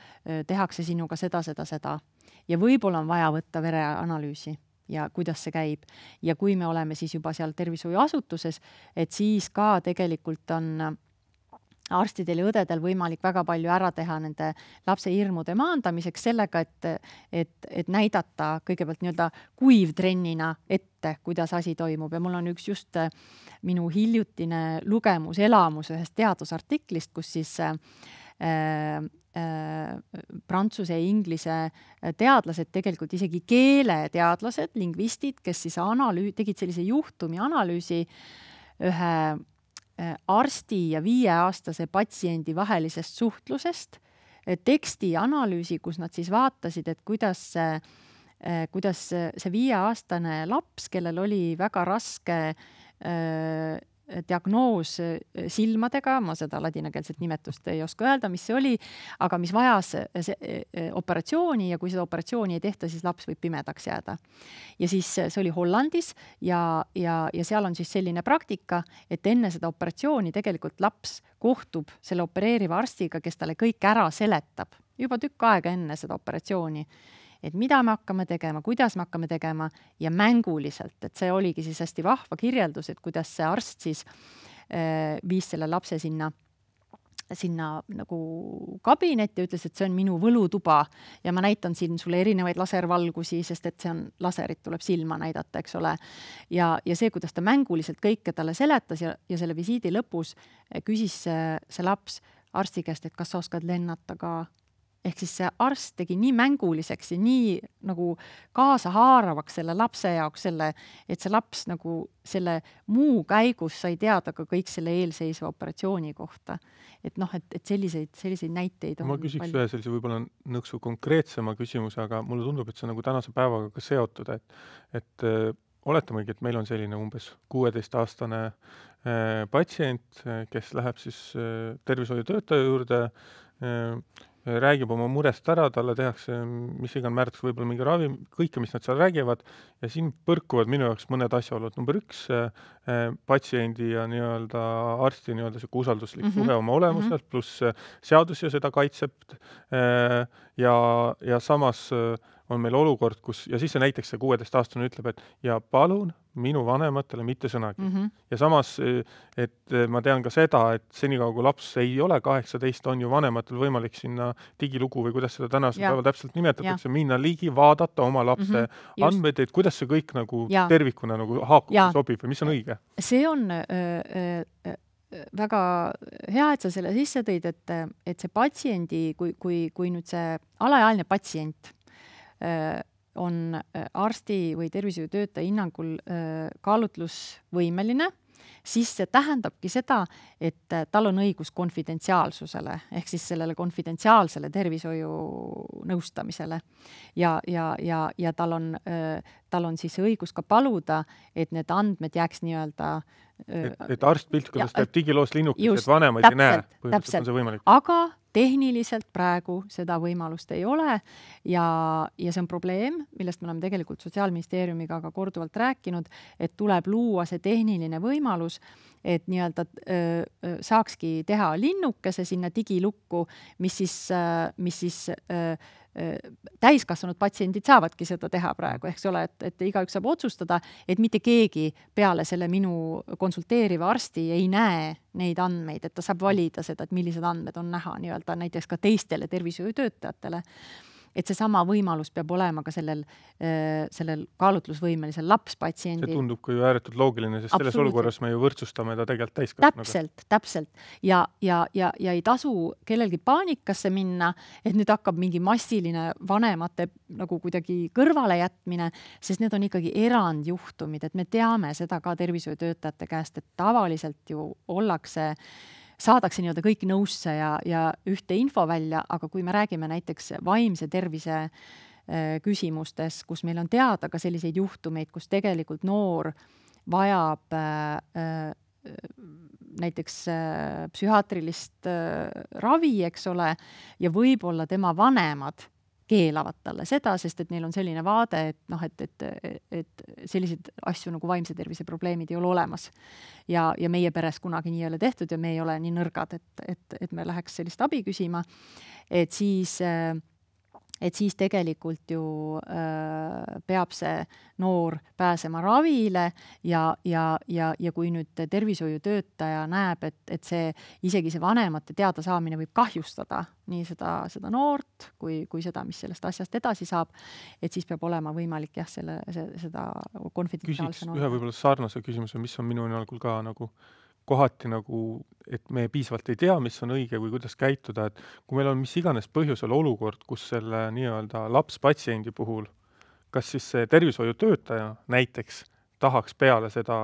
tehakse sinuga seda, seda, seda ja võib-olla on vaja võtta vereanalüüsi ja kuidas see käib. ja kui me oleme siis juba seal tervishoiuasutuses, et siis ka tegelikult on arstidel ja õdedel võimalik väga palju ära teha nende lapse hirmude maandamiseks sellega, et, et, et näidata kõigepealt nii-öelda kuivtrennina ette, kuidas asi toimub ja mul on üks just äh, minu hiljutine lugemus, elamus ühest teadusartiklist, kus siis äh, äh, äh prantsuse ja inglise teadlased, tegelikult isegi keeleteadlased, lingvistid, kes siis analüü-, tegid sellise juhtumi analüüsi ühe Eh, arsti ja viieaastase patsiendi vahelisest suhtlusest eh, teksti analüüsi, kus nad siis vaatasid, et kuidas see, eh, kuidas see viieaastane laps, kellel oli väga raske Äh, diagnoos äh, silmadega, ma seda ladinakeelset nimetust ei oska öelda, mis see oli, aga mis vajas äh, operatsiooni ja kui seda operatsiooni ei tehta, siis laps võib pimedaks jääda. ja siis see oli Hollandis ja, ja, ja seal on siis selline praktika, et enne seda operatsiooni tegelikult laps kohtub selle opereeriva arstiga, kes talle kõik ära seletab juba tükk aega enne seda operatsiooni et mida me hakkame tegema, kuidas me hakkame tegema ja mänguliselt, et see oligi siis hästi vahva kirjeldus, et kuidas see arst siis äh, viis selle lapse sinna sinna nagu kabinetti ja ütles, et see on minu võlutuba ja ma näitan siin sulle erinevaid laservalgusi, sest et see on, laserit tuleb silma näidata, eks ole. ja, ja see, kuidas ta mänguliselt kõike talle seletas ja, ja selle visiidi lõpus äh, küsis see, äh, see laps arsti käest, et kas sa oskad lennata ka ehk siis see arst tegi nii mänguliseks ja nii nagu kaasahaaravaks selle lapse jaoks selle, et see laps nagu selle muu käigus sai teada ka kõik selle eelseisva operatsiooni kohta. et noh, et, et selliseid, selliseid näiteid ma küsiks palju. ühe sellise võib-olla nõksu konkreetsema küsimuse, aga mulle tundub, et see on nagu tänase päevaga ka seotud, et, et öö, äh, oletamegi, et meil on selline umbes kuueteistaastane äh, patsient, äh, kes läheb siis tervishoiutöötaja juurde, räägib oma murest ära, talle tehakse mis iganes määratakse võib-olla mingi ravim, kõike, mis nad seal räägivad, ja siin põrkuvad minu jaoks mõned asjaolud. number üks, äh, äh, patsiendi ja nii-öelda arsti nii-öelda niisugune usalduslik mm -hmm. suhe oma olemuselt mm, -hmm. pluss äh, seadus ju seda kaitseb ja, ja samas äh, on meil olukord, kus ja siis see näiteks see kuueteistaastane ütleb, et ja palun minu vanematele mitte sõnagi mm. -hmm. ja samas, et ma tean ka seda, et senikaua, kui laps ei ole kaheksateist, on ju vanematel võimalik sinna digilugu või kuidas seda tänasel päeval täpselt nimetatakse, minna ligi, vaadata oma lapse mm -hmm. Just. andmeid, et kuidas see kõik nagu ja. tervikuna nagu haakub ja sobib või mis on õige? see on öö, äh, öö, äh, äh, väga hea, et sa selle sisse tõid, et, et see patsiendi, kui, kui, kui nüüd see alaealine patsient Äh, on äh, arsti või tervishoiutöötaja hinnangul äh, kaalutlusvõimeline, siis see tähendabki seda, et tal on õigus konfidentsiaalsusele ehk siis sellele konfidentsiaalsele tervishoiu nõustamisele. ja, ja, ja, ja tal on, tal on siis õigus ka paluda, et need andmed jääks nii-öelda et, et arst piltkonnas teeb digiloos linnukest, et vanemaid ei näe. täpselt, aga tehniliselt praegu seda võimalust ei ole ja, ja see on probleem, millest me oleme tegelikult Sotsiaalministeeriumiga ka korduvalt rääkinud, et tuleb luua see tehniline võimalus et nii-öelda äh, äh, saakski teha linnukese sinna digilukku, mis siis, äh, mis siis täiskasvanud patsiendid saavadki seda teha praegu, eks ole, et, et igaüks saab otsustada, et mitte keegi peale selle minu konsulteeriva arsti ei näe neid andmeid, et ta saab valida seda, et millised andmed on näha nii-öelda näiteks ka teistele tervishoiutöötajatele et seesama võimalus peab olema ka sellel, äh, sellel kaalutlusvõimelisel lapspatsiendil. see tundub ka ju ääretult loogiline, sest selles olukorras me ju võrdsustame ta tegelikult täiskasvanuga. täpselt, täpselt ja, ja, ja, ja ei tasu kellelgi paanikasse minna, et nüüd hakkab mingi massiline vanemate nagu kuidagi kõrvalejätmine, sest need on ikkagi erandjuhtumid, et me teame seda ka tervishoiutöötajate käest, et tavaliselt ju ollakse äh, saadakse nii-öelda kõik nõusse ja, ja ühte info välja, aga kui me räägime näiteks vaimse tervise äh, küsimustes, kus meil on teada ka selliseid juhtumeid, kus tegelikult noor vajab äh, äh, näiteks psühhiaatrilist ravi, eks ole, ja võib-olla tema vanemad keelavad talle seda, sest et neil on selline vaade, et noh, et, et, et selliseid asju nagu vaimse tervise probleemid ei ole olemas. ja, ja meie peres kunagi nii ei ole tehtud ja me ei ole nii nõrgad, et, et, et me läheks sellist abi küsima. et siis äh, et siis tegelikult ju äh, peab see noor pääsema ravile ja, ja, ja, ja kui nüüd tervishoiutöötaja näeb, et, et see, isegi see vanemate teadasaamine võib kahjustada nii seda, seda noort kui, kui seda, mis sellest asjast edasi saab, et siis peab olema võimalik jah, selle, seda konfidentsiaalse küsiks ühe võib-olla sarnase küsimuse, mis on minu hinnangul ka nagu äh, kohati nagu, et me piisavalt ei tea, mis on õige või kuidas käituda, et kui meil on mis iganes põhjusel olukord, kus selle nii-öelda lapspatsiendi puhul kas siis see tervishoiutöötaja näiteks tahaks peale seda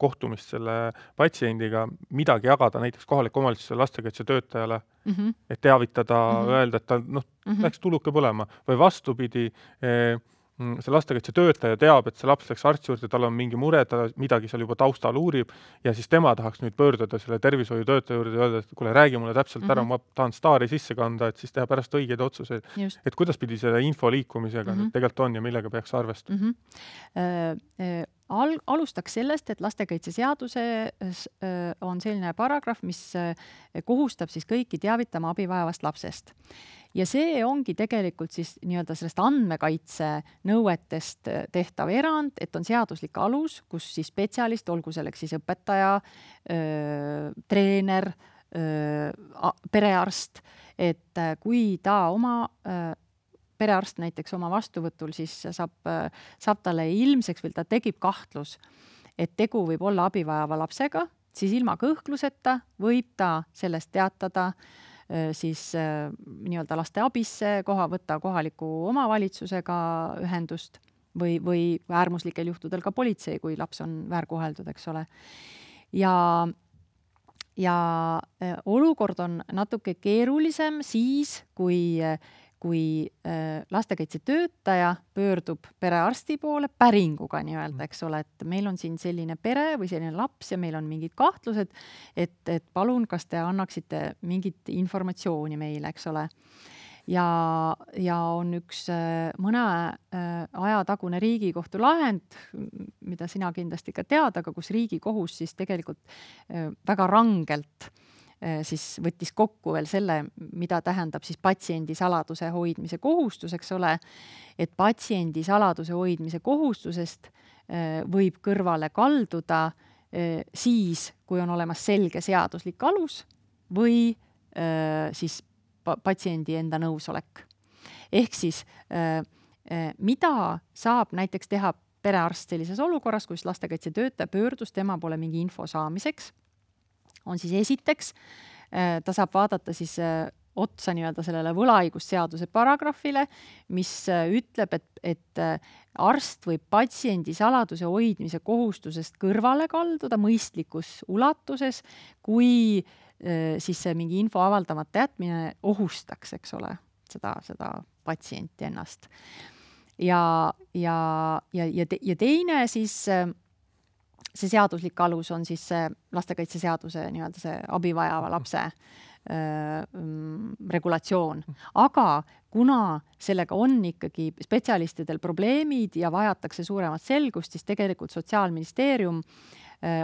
kohtumist selle patsiendiga midagi jagada näiteks kohaliku omavalitsuse lastekaitsetöötajale mm, -hmm. et teavitada mm, -hmm. öelda, et ta noh mm -hmm., läks tuluke põlema või vastupidi eh,, Mm, see lastekaitsetöötaja teab, et see laps läks arsti juurde, tal on mingi mure, ta midagi seal juba taustal uurib ja siis tema tahaks nüüd pöörduda selle tervishoiutöötaja juurde ja öelda, et kuule, räägi mulle täpselt mm -hmm. ära, mhm. ma tahan staari sisse kanda, et siis teha pärast õigeid otsuseid. et kuidaspidi selle info liikumisega mm -hmm. nüüd mhm. tegelikult on ja millega peaks arvestama mm? -hmm al-, alustaks sellest, et lastekaitseseaduses äh, on selline paragrahv, mis äh, kohustab siis kõiki teavitama abi vajavast lapsest. ja see ongi tegelikult siis nii-öelda sellest andmekaitse nõuetest äh, tehtav erand, et on seaduslik alus, kus siis spetsialist, olgu selleks siis õpetaja, treener, perearst, et kui ta oma öö, perearst näiteks oma vastuvõtul, siis saab, saab talle ilmseks või tal tekib kahtlus, et tegu võib olla abi vajava lapsega, siis ilma kõhkluseta võib ta sellest teatada äh, siis äh, nii-öelda laste abisse, koha, võtta kohaliku omavalitsusega ühendust või, või äärmuslikel juhtudel ka politsei, kui laps on väärkoheldud, eks ole. ja, ja äh, olukord on natuke keerulisem siis, kui kui äh, lastekaitsetöötaja pöördub perearsti poole päringuga nii-öelda, eks ole, et meil on siin selline pere või selline laps ja meil on mingid kahtlused, et, et palun, kas te annaksite mingit informatsiooni meile, eks ole ja, ja on üks äh, mõne äh, aja tagune Riigikohtu lahend, mida sina kindlasti ka tead, aga kus Riigikohus siis tegelikult väga rangelt äh, Äh, siis võttis kokku veel selle, mida tähendab siis patsiendi saladuse hoidmise kohustus, eks ole, et patsiendi saladuse hoidmise kohustusest äh, võib kõrvale kalduda äh, siis, kui on olemas selge seaduslik alus või siis patsiendi enda nõusolek. ehk siis mida saab näiteks teha perearst sellises olukorras, kus lastekaitsetöötaja pöördus tema poole mingi info saamiseks on siis esiteks, äh, ta saab vaadata siis äh, otsa nii-öelda sellele võlaõigusseaduse paragrahvile, mis äh, ütleb, et, et arst võib patsiendi saladuse hoidmise kohustusest kõrvale kalduda mõistlikus ulatuses, kui siis see mingi info avaldamata jätmine ohustaks, eks ole, seda, seda patsienti ennast. ja, ja, ja, ja, ja teine siis see seaduslik alus on siis see lastekaitseseaduse nii-öelda see abi vajava lapse öö, mm, regulatsioon, aga kuna sellega on ikkagi spetsialistidel probleemid ja vajatakse suuremat selgust, siis tegelikult Sotsiaalministeerium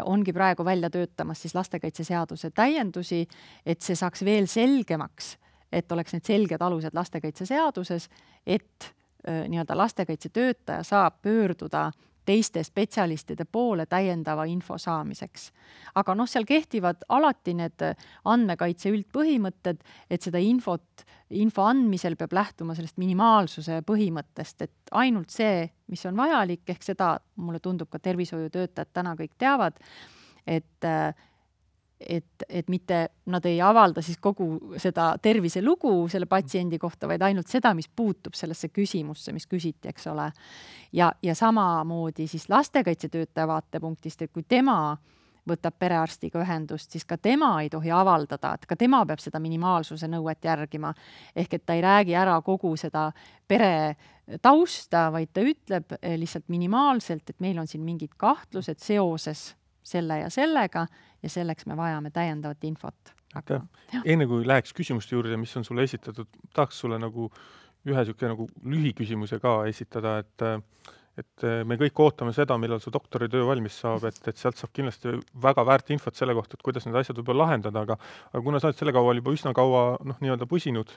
ongi praegu välja töötamas siis lastekaitseseaduse täiendusi, et see saaks veel selgemaks, et oleks need selged alused lastekaitseseaduses, et nii-öelda lastekaitsetöötaja saab pöörduda teiste spetsialistide poole täiendava info saamiseks. aga noh, seal kehtivad alati need andmekaitse üldpõhimõtted, et seda infot, info andmisel peab lähtuma sellest minimaalsuse põhimõttest, et ainult see, mis on vajalik, ehk seda mulle tundub ka tervishoiutöötajad täna kõik teavad, et äh, et, et mitte nad ei avalda siis kogu seda terviselugu selle patsiendi kohta, vaid ainult seda, mis puutub sellesse küsimusse, mis küsiti, eks ole. ja, ja samamoodi siis lastekaitsetöötaja vaatepunktist, et kui tema võtab perearstiga ühendust, siis ka tema ei tohi avaldada, et ka tema peab seda minimaalsuse nõuet järgima. ehk et ta ei räägi ära kogu seda pere tausta, vaid ta ütleb eh, lihtsalt minimaalselt, et meil on siin mingid kahtlused seoses selle ja sellega ja selleks me vajame täiendavat infot. enne kui läheks küsimuste juurde, mis on sulle esitatud, tahaks sulle nagu ühe niisuguse nagu lühiküsimuse ka esitada, et et äh, me kõik ootame seda, millal su doktoritöö valmis saab, et, et sealt saab kindlasti väga väärt infot selle kohta, et kuidas need asjad võib-olla lahendada, aga aga kuna sa oled selle kaua juba üsna kaua noh, nii-öelda pusinud,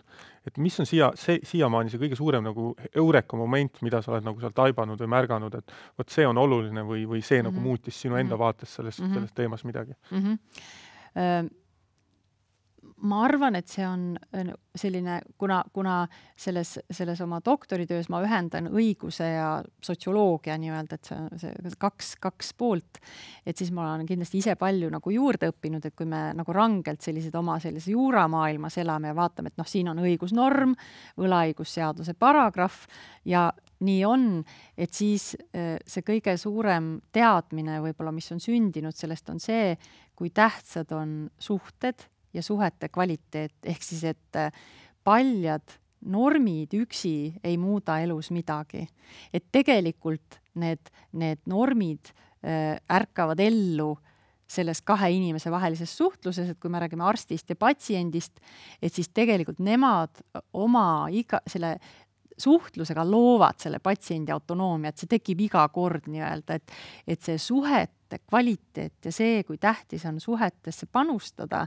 et mis on siia, see, siiamaani see kõige suurem nagu eureka moment, mida sa oled nagu seal taibanud või märganud, et vot see on oluline või, või see mm -hmm. nagu mhm. muutis sinu enda mhm. vaates selles mm, -hmm. selles teemas midagi mm? -hmm. Uh ma arvan, et see on äh, selline, kuna, kuna selles, selles oma doktoritöös ma ühendan õiguse ja sotsioloogia nii-öelda, et see on see kaks, kaks poolt, et siis ma olen kindlasti ise palju nagu juurde õppinud, et kui me nagu rangelt sellised oma sellises juuramaailmas elame ja vaatame, et noh, siin on õigusnorm, võlaõigusseaduse paragrahv ja nii on, et siis äh, see kõige suurem teadmine võib-olla, mis on sündinud sellest, on see, kui tähtsad on suhted ja suhete kvaliteet, ehk siis, et äh, paljad normid üksi ei muuda elus midagi. et tegelikult need, need normid äh, ärkavad ellu selles kahe inimese vahelises suhtluses, et kui me räägime arstist ja patsiendist, et siis tegelikult nemad oma iga, selle suhtlusega loovad selle patsiendi autonoomiat, see tekib iga kord nii-öelda, et, et see suhete kvaliteet ja see, kui tähtis on suhetesse panustada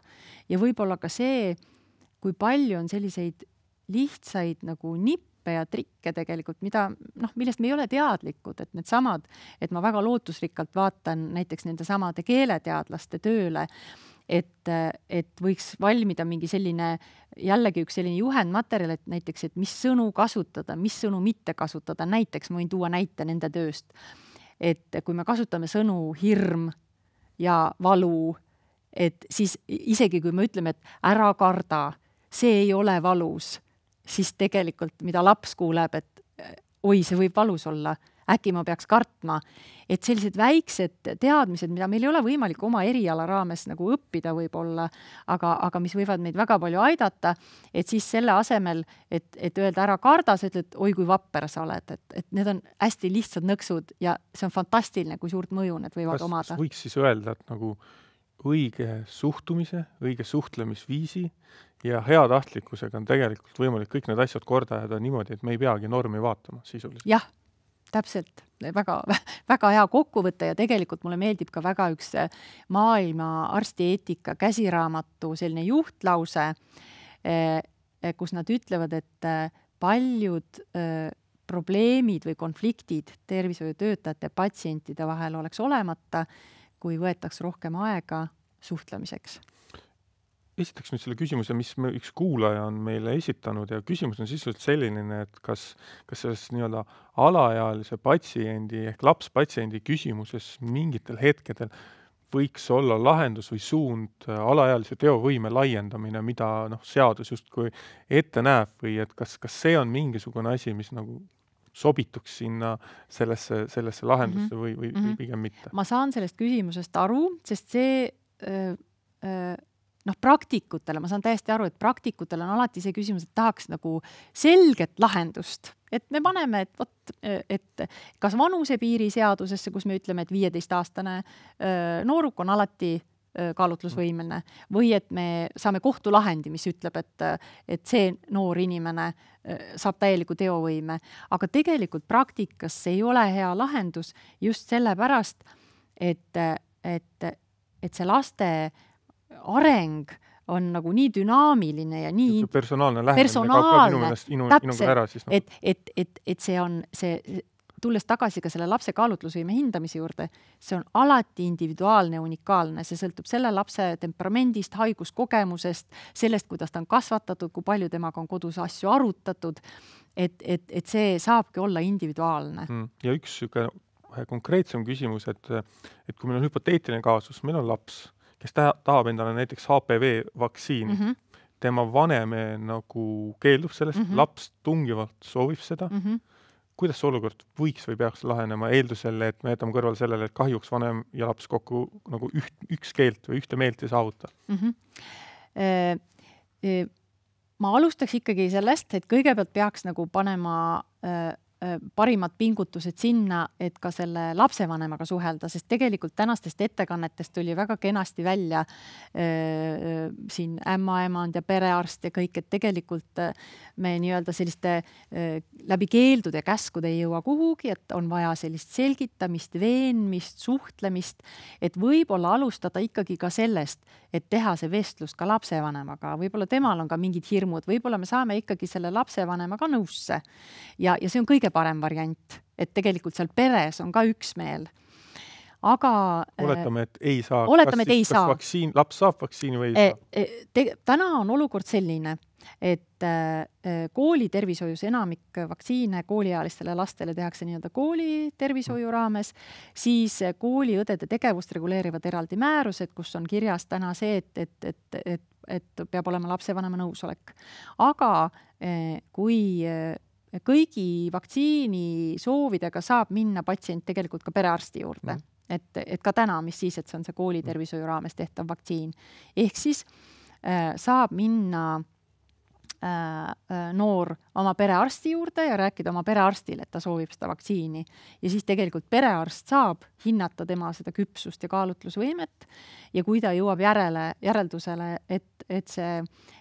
ja võib-olla ka see, kui palju on selliseid lihtsaid nagu nippe, nippe ja trikke tegelikult, mida noh, millest me ei ole teadlikud, et needsamad, et ma väga lootusrikkalt vaatan näiteks nendesamade keeleteadlaste tööle, et, et võiks valmida mingi selline jällegi üks selline juhendmaterjal, et näiteks, et mis sõnu kasutada, mis sõnu mitte kasutada, näiteks ma võin tuua näite nende tööst. et kui me kasutame sõnu hirm ja valu, et siis isegi kui me ütleme, et ära karda, see ei ole valus siis tegelikult, mida laps kuuleb, et oi, see võib valus olla, äkki ma peaks kartma. et sellised väiksed teadmised, mida meil ei ole võimalik oma eriala raames nagu õppida võib-olla, aga, aga mis võivad meid väga palju aidata, et siis selle asemel, et, et öelda ära karda, sa ütled oi kui vapper sa oled, et, et need on hästi lihtsad nõksud ja see on fantastiline, kui suurt mõju need võivad kas, omada. kas võiks siis öelda, et nagu äh, õige suhtumise, õige suhtlemisviisi ja heatahtlikkusega on tegelikult võimalik kõik need asjad korda ajada niimoodi, et me ei peagi normi vaatama sisuliselt. jah, täpselt väga, väga hea kokkuvõte ja tegelikult mulle meeldib ka väga üks maailma arstieetika käsiraamatu selline juhtlause, eh, kus nad ütlevad, et eh, paljud eh, probleemid või konfliktid tervishoiutöötajate, patsientide vahel oleks olemata kui võetaks rohkem aega suhtlemiseks? esitaks nüüd selle küsimuse, mis me, üks kuulaja on meile esitanud ja küsimus on sisuliselt selline, et kas, kas selles nii-öelda alaealise patsiendi ehk lapspatsiendi küsimuses mingitel hetkedel võiks olla lahendus või suund alaealise teovõime laiendamine, mida noh, seadus justkui ette näeb või et kas, kas see on mingisugune asi, mis nagu sobituks sinna sellesse, sellesse lahendusse mm -hmm. või, või, või mhm. pigem mitte. ma saan sellest küsimusest aru, sest see öö, öö, noh, praktikutele, ma saan täiesti aru, et praktikutele on alati see küsimus, et tahaks nagu selget lahendust, et me paneme, et vot, et kas vanusepiiri seadusesse, kus me ütleme, et viieteistaastane nooruk on alati Äh, kaalutlusvõimeline või et me saame kohtulahendi, mis ütleb, et, et see noor inimene äh, saab täieliku teovõime, aga tegelikult praktikas see ei ole hea lahendus just sellepärast, et, et, et see laste areng on nagu nii dünaamiline ja nii personaalne lähenemine personaalne, kaob ka minu meelest inu, minuga ära siis nagu. No.. et, et, et, et see on, see, tulles tagasi ka selle lapse kaalutlusvõime hindamise juurde, see on alati individuaalne, unikaalne, see sõltub selle lapse temperamendist, haiguskogemusest, sellest, kuidas ta on kasvatatud, kui palju temaga on kodus asju arutatud. et, et, et see saabki olla individuaalne. Mm. ja üks niisugune konkreetsem küsimus, et, et kui meil on hüpoteetiline kaasus, meil on laps, kes ta, tahab endale näiteks HPV vaktsiini mm, -hmm. tema vanem nagu keeldub sellest mm, -hmm. laps tungivalt soovib seda mm, -hmm kuidas see olukord võiks või peaks lahenema eeldusel, et me jätame kõrvale sellele, et kahjuks vanem ja laps kokku nagu üht, üks keelt või ühte meelt ei saavuta mm? -hmm. E, e, ma alustaks ikkagi sellest, et kõigepealt peaks nagu panema e, Äh, parimad pingutused sinna, et ka selle lapsevanemaga suhelda, sest tegelikult tänastest ettekannetest tuli väga kenasti välja äh, äh siin ämmaemand ja perearst ja kõik, et tegelikult äh, me nii-öelda selliste äh, läbi keeldude ja käskude ei jõua kuhugi, et on vaja sellist selgitamist, veenmist, suhtlemist, et võib-olla alustada ikkagi ka sellest, et teha see vestlus ka lapsevanemaga, võib-olla temal on ka mingid hirmud, võib-olla me saame ikkagi selle lapsevanemaga nõusse ja, ja see on kõige kõige parem variant, et tegelikult seal peres on ka üksmeel aga äh, oletame, et ei saa. oletame, et ei saa. vaktsiin, laps saab vaktsiini või ei e, saa? Äh, täna on olukord selline, et e, kooli tervishoius enamik vaktsiine kooliealistele lastele tehakse nii-öelda kooli tervishoiu mm. raames, siis kooliõdede tegevust reguleerivad eraldi määrused, kus on kirjas täna see, et, et, et, et, et peab olema lapsevanema nõusolek. aga e, kui kõigi vaktsiinisoovidega saab minna patsient tegelikult ka perearsti juurde mm., et, et ka täna, mis siis, et see on see koolitervishoiu mm. raames tehtav vaktsiin, ehk siis äh, saab minna äh, äh, noor oma perearsti juurde ja rääkida oma perearstile, et ta soovib seda vaktsiini. ja siis tegelikult perearst saab hinnata tema seda küpsust ja kaalutlusvõimet ja kui ta jõuab järele, järeldusele, et, et see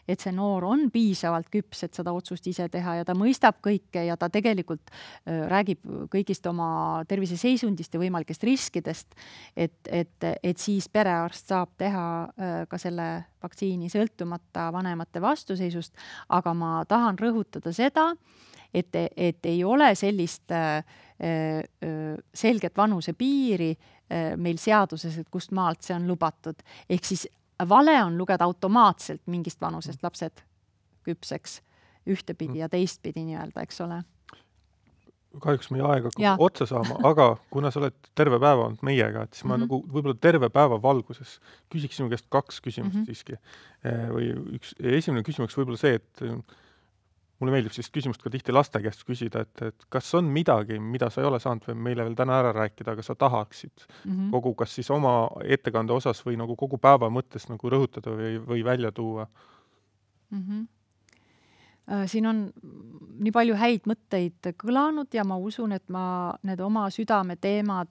et see noor on piisavalt küps, et seda otsust ise teha ja ta mõistab kõike ja ta tegelikult äh, räägib kõigist oma terviseseisundist ja võimalikest riskidest, et, et, et siis perearst saab teha äh, ka selle vaktsiini sõltumata vanemate vastuseisust, aga ma tahan rõhutada seda, et, et ei ole sellist äh, äh selget vanusepiiri äh, meil seaduses, et kust maalt see on lubatud. ehk siis vale on lugeda automaatselt mingist vanusest mm. lapsed küpseks ühtepidi mm. ja teistpidi nii-öelda, eks ole. kahjuks meie aeg hakkab ja. otsa saama, aga kuna sa oled terve päeva olnud meiega, et siis ma mm -hmm. nagu võib-olla terve päeva valguses küsiks sinu käest kaks küsimust mm -hmm. siiski. või üks, esimene küsimus võib-olla see, et mulle meeldib sellist küsimust ka tihti laste käest küsida, et, et kas on midagi, mida sa ei ole saanud veel meile veel täna ära rääkida, aga sa tahaksid mm -hmm. kogu, kas siis oma ettekande osas või nagu kogu päeva mõttes nagu rõhutada või, või välja tuua mm? -hmm siin on nii palju häid mõtteid kõlanud ja ma usun, et ma need oma südameteemad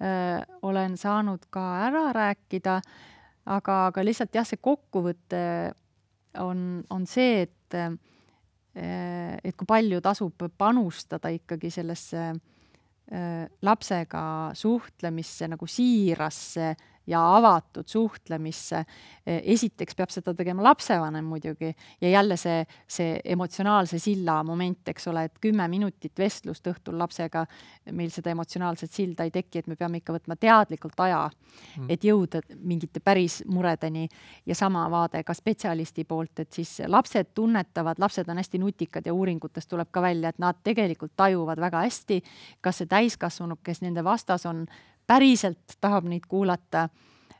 öö, äh, olen saanud ka ära rääkida, aga, aga lihtsalt jah, see kokkuvõte on, on see, et et kui palju tasub panustada ikkagi sellesse äh, lapsega suhtlemisse nagu siirasse ja avatud suhtlemisse. esiteks peab seda tegema lapsevanem muidugi ja jälle see, see emotsionaalse silla moment, eks ole, et kümme minutit vestlust õhtul lapsega, meil seda emotsionaalset silda ei teki, et me peame ikka võtma teadlikult aja, mm. et jõuda mingite päris muredeni ja sama vaade ka spetsialisti poolt, et siis lapsed tunnetavad, lapsed on hästi nutikad ja uuringutest tuleb ka välja, et nad tegelikult tajuvad väga hästi, kas see täiskasvanu, kes nende vastas on, päriselt tahab neid kuulata,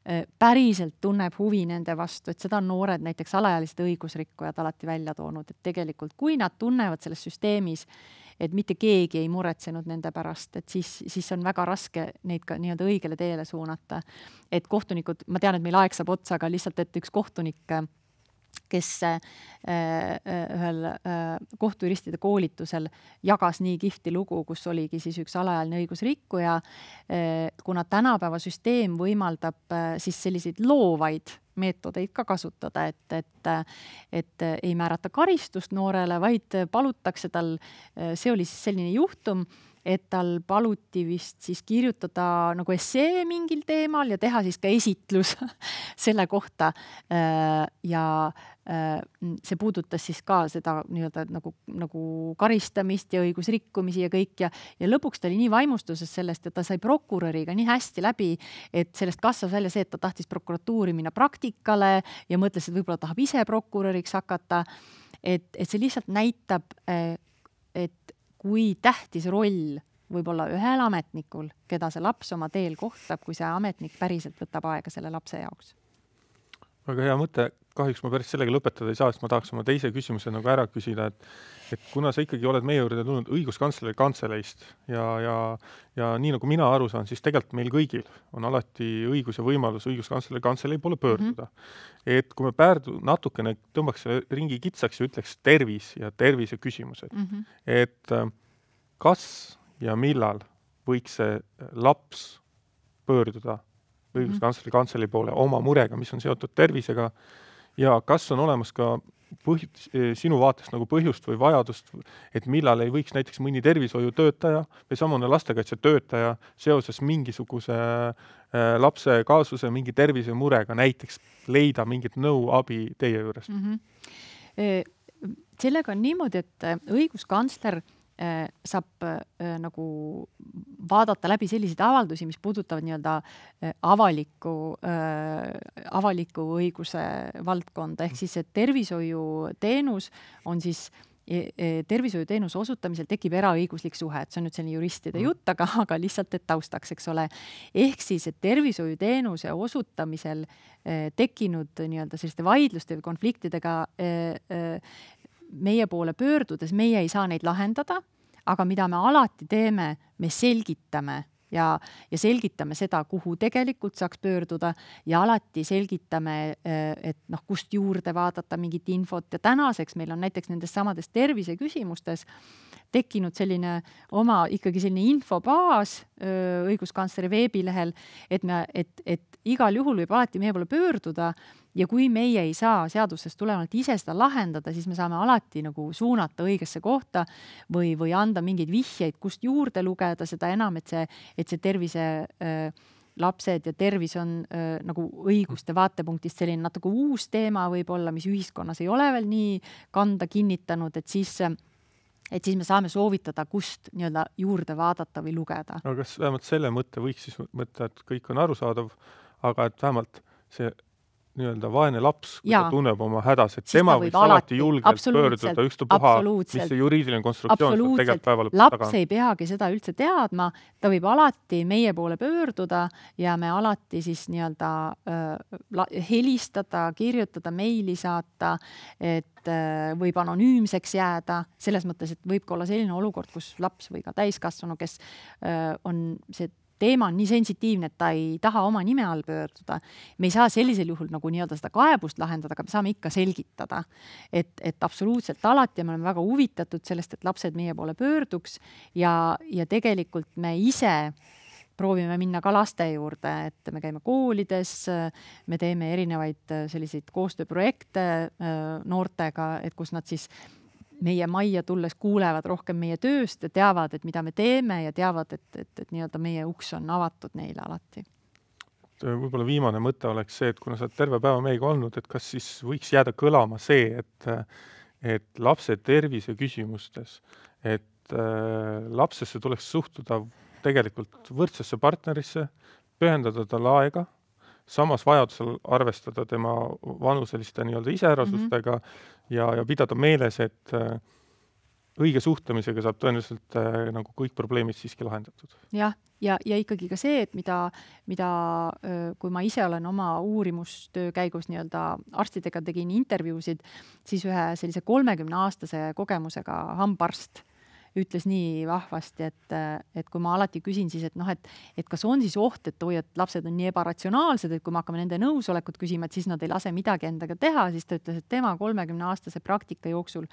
eh, päriselt tunneb huvi nende vastu, et seda on noored, näiteks alaealised õigusrikkujad alati välja toonud, et tegelikult kui nad tunnevad selles süsteemis, et mitte keegi ei muretsenud nende pärast, et siis, siis on väga raske neid ka nii-öelda õigele teele suunata. et kohtunikud, ma tean, et meil aeg saab otsa, aga lihtsalt, et üks kohtunik kes äh, äh, ühel äh, kohtujuristide koolitusel jagas nii kihvti lugu, kus oligi siis üks alaealine õigusrikkuja. kuna tänapäeva süsteem võimaldab siis selliseid loovaid meetodeid ka kasutada, et, et, et ei määrata karistust noorele, vaid palutakse tal, see oli siis selline juhtum, et tal paluti vist siis kirjutada nagu essee mingil teemal ja teha siis ka esitlus selle kohta. Äh, ja äh, see puudutas siis ka seda nii-öelda nagu, nagu karistamist ja õigusrikkumisi ja kõik ja, ja lõpuks ta oli nii vaimustuses sellest ja ta sai prokuröriga nii hästi läbi, et sellest kasvas välja see, et ta tahtis prokuratuuri minna praktikale ja mõtles, et võib-olla tahab ise prokuröriks hakata. et, et see lihtsalt näitab äh, kui tähtis roll võib olla ühel ametnikul, keda see laps oma teel kohtab, kui see ametnik päriselt võtab aega selle lapse jaoks väga hea mõte, kahjuks ma päris sellega lõpetada ei saa, sest ma tahaks oma teise küsimuse nagu ära küsida, et et kuna sa ikkagi oled meie juurde tulnud õiguskantsleri kantseleist ja, ja ja nii nagu mina aru saan, siis tegelikult meil kõigil on alati õigus ja võimalus õiguskantsleri kantselei poole pöörduda mm. -hmm. et kui me Päärdu natukene tõmbaks selle ringi kitsaks ja ütleks tervis ja terviseküsimused mm, -hmm. et äh, kas ja millal võiks see laps pöörduda Mhm. õiguskantsleri kantselei poole oma murega, mis on seotud tervisega ja kas on olemas ka põh-, eh, sinu vaatest nagu põhjust või vajadust, et millal ei võiks näiteks mõni tervishoiutöötaja või samune lastekaitsetöötaja seoses mingisuguse eh, lapse kaasuse mingi tervisemurega näiteks leida mingit nõu, abi teie juures mm? -hmm. Eh, sellega on niimoodi, et õiguskantsler Äh, saab äh, nagu vaadata läbi selliseid avaldusi, mis puudutavad nii-öelda äh, avaliku, avaliku õiguse valdkonda, ehk siis see tervishoiuteenus on siis e, e, tervishoiuteenuse osutamisel tekib eraõiguslik suhe, et see on nüüd selline juristide mm. jutt, aga, aga lihtsalt, et taustaks, eks ole. ehk siis, et tervishoiuteenuse osutamisel eh, tekkinud nii-öelda selliste vaidluste või konfliktidega eh, eh, meie poole pöördudes meie ei saa neid lahendada, aga mida me alati teeme, me selgitame ja, ja selgitame seda, kuhu tegelikult saaks pöörduda ja alati selgitame, eh, et noh, kust juurde vaadata mingit infot ja tänaseks meil on näiteks nendes samades terviseküsimustes tekkinud selline oma ikkagi selline infobaas eh, õiguskantsleri veebilehel, et me, et, et igal juhul võib alati meie poole pöörduda ja kui meie ei saa seadusest tulenevalt ise seda lahendada, siis me saame alati nagu suunata õigesse kohta või, või anda mingeid vihjeid, kust juurde lugeda, seda enam, et see, et see tervise äh, lapsed ja tervis on äh, nagu õiguste vaatepunktist selline natuke uus teema võib-olla, mis ühiskonnas ei ole veel nii kanda kinnitanud, et siis et siis me saame soovitada, kust nii-öelda juurde vaadata või lugeda. no kas vähemalt selle mõtte võiks siis mõtta, et kõik on arusaadav, aga et vähemalt see nii-öelda vaene laps, kui ja. ta tunneb oma hädas, et tema võiks alati julgelt pöörduda, ükstapuha, mis see juriidiline konstruktsioon seal tegelikult päeva lõpuks taga on. laps ei peagi seda üldse teadma, ta võib alati meie poole pöörduda ja me alati siis nii-öelda äh, helistada, kirjutada, meili saata, et äh, võib anonüümseks jääda, selles mõttes, et võib ka olla selline olukord, kus laps või ka täiskasvanu, kes äh, on see teema on nii sensitiivne, et ta ei taha oma nime all pöörduda. me ei saa sellisel juhul nagu nii-öelda seda kaebust lahendada, aga me saame ikka selgitada, et, et absoluutselt alati me oleme väga huvitatud sellest, et lapsed meie poole pöörduks ja, ja tegelikult me ise proovime minna ka laste juurde, et me käime koolides, me teeme erinevaid selliseid koostööprojekte äh, noortega, et kus nad siis meie majja tulles kuulevad rohkem meie tööst ja teavad, et mida me teeme ja teavad, et, et, et nii-öelda meie uks on avatud neile alati. Äh, võib-olla viimane mõte oleks see, et kuna sa oled terve päeva meiega olnud, et kas siis võiks jääda kõlama see, et, äh, et lapse tervise küsimustes, et äh, lapsesse tuleks suhtuda tegelikult võrdsesse partnerisse, pühendada talle aega samas vajadusel arvestada tema vanuseliste nii-öelda iseärasustega mm, -hmm ja, ja pidada meeles, et äh, õige suhtlemisega saab tõenäoliselt äh, nagu kõik probleemid siiski lahendatud. jah, ja, ja, ja ikkagi ka see, et mida, mida, äh, kui ma ise olen oma uurimustöö käigus nii-öelda arstidega tegin intervjuusid, siis ühe sellise kolmekümne aastase kogemusega hambaarst ütles nii vahvasti, et, et kui ma alati küsin siis, et noh, et, et kas on siis oht, et oi, et lapsed on nii ebaratsionaalsed, et kui me hakkame nende nõusolekut küsima, et siis nad ei lase midagi endaga teha, siis ta ütles, et tema kolmekümne aastase praktika jooksul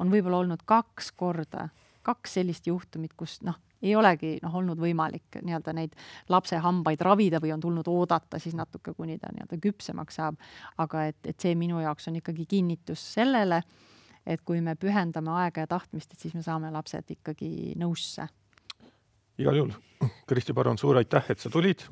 on võib-olla olnud kaks korda, kaks sellist juhtumit, kus noh, ei olegi noh, olnud võimalik nii-öelda neid lapse hambaid ravida või on tulnud oodata siis natuke, kuni ta nii-öelda küpsemaks saab. aga et, et see minu jaoks on ikkagi kinnitus sellele et kui me pühendame aega ja tahtmist, et siis me saame lapsed ikkagi nõusse. igal juhul. Kristi Parun, suur aitäh, et sa tulid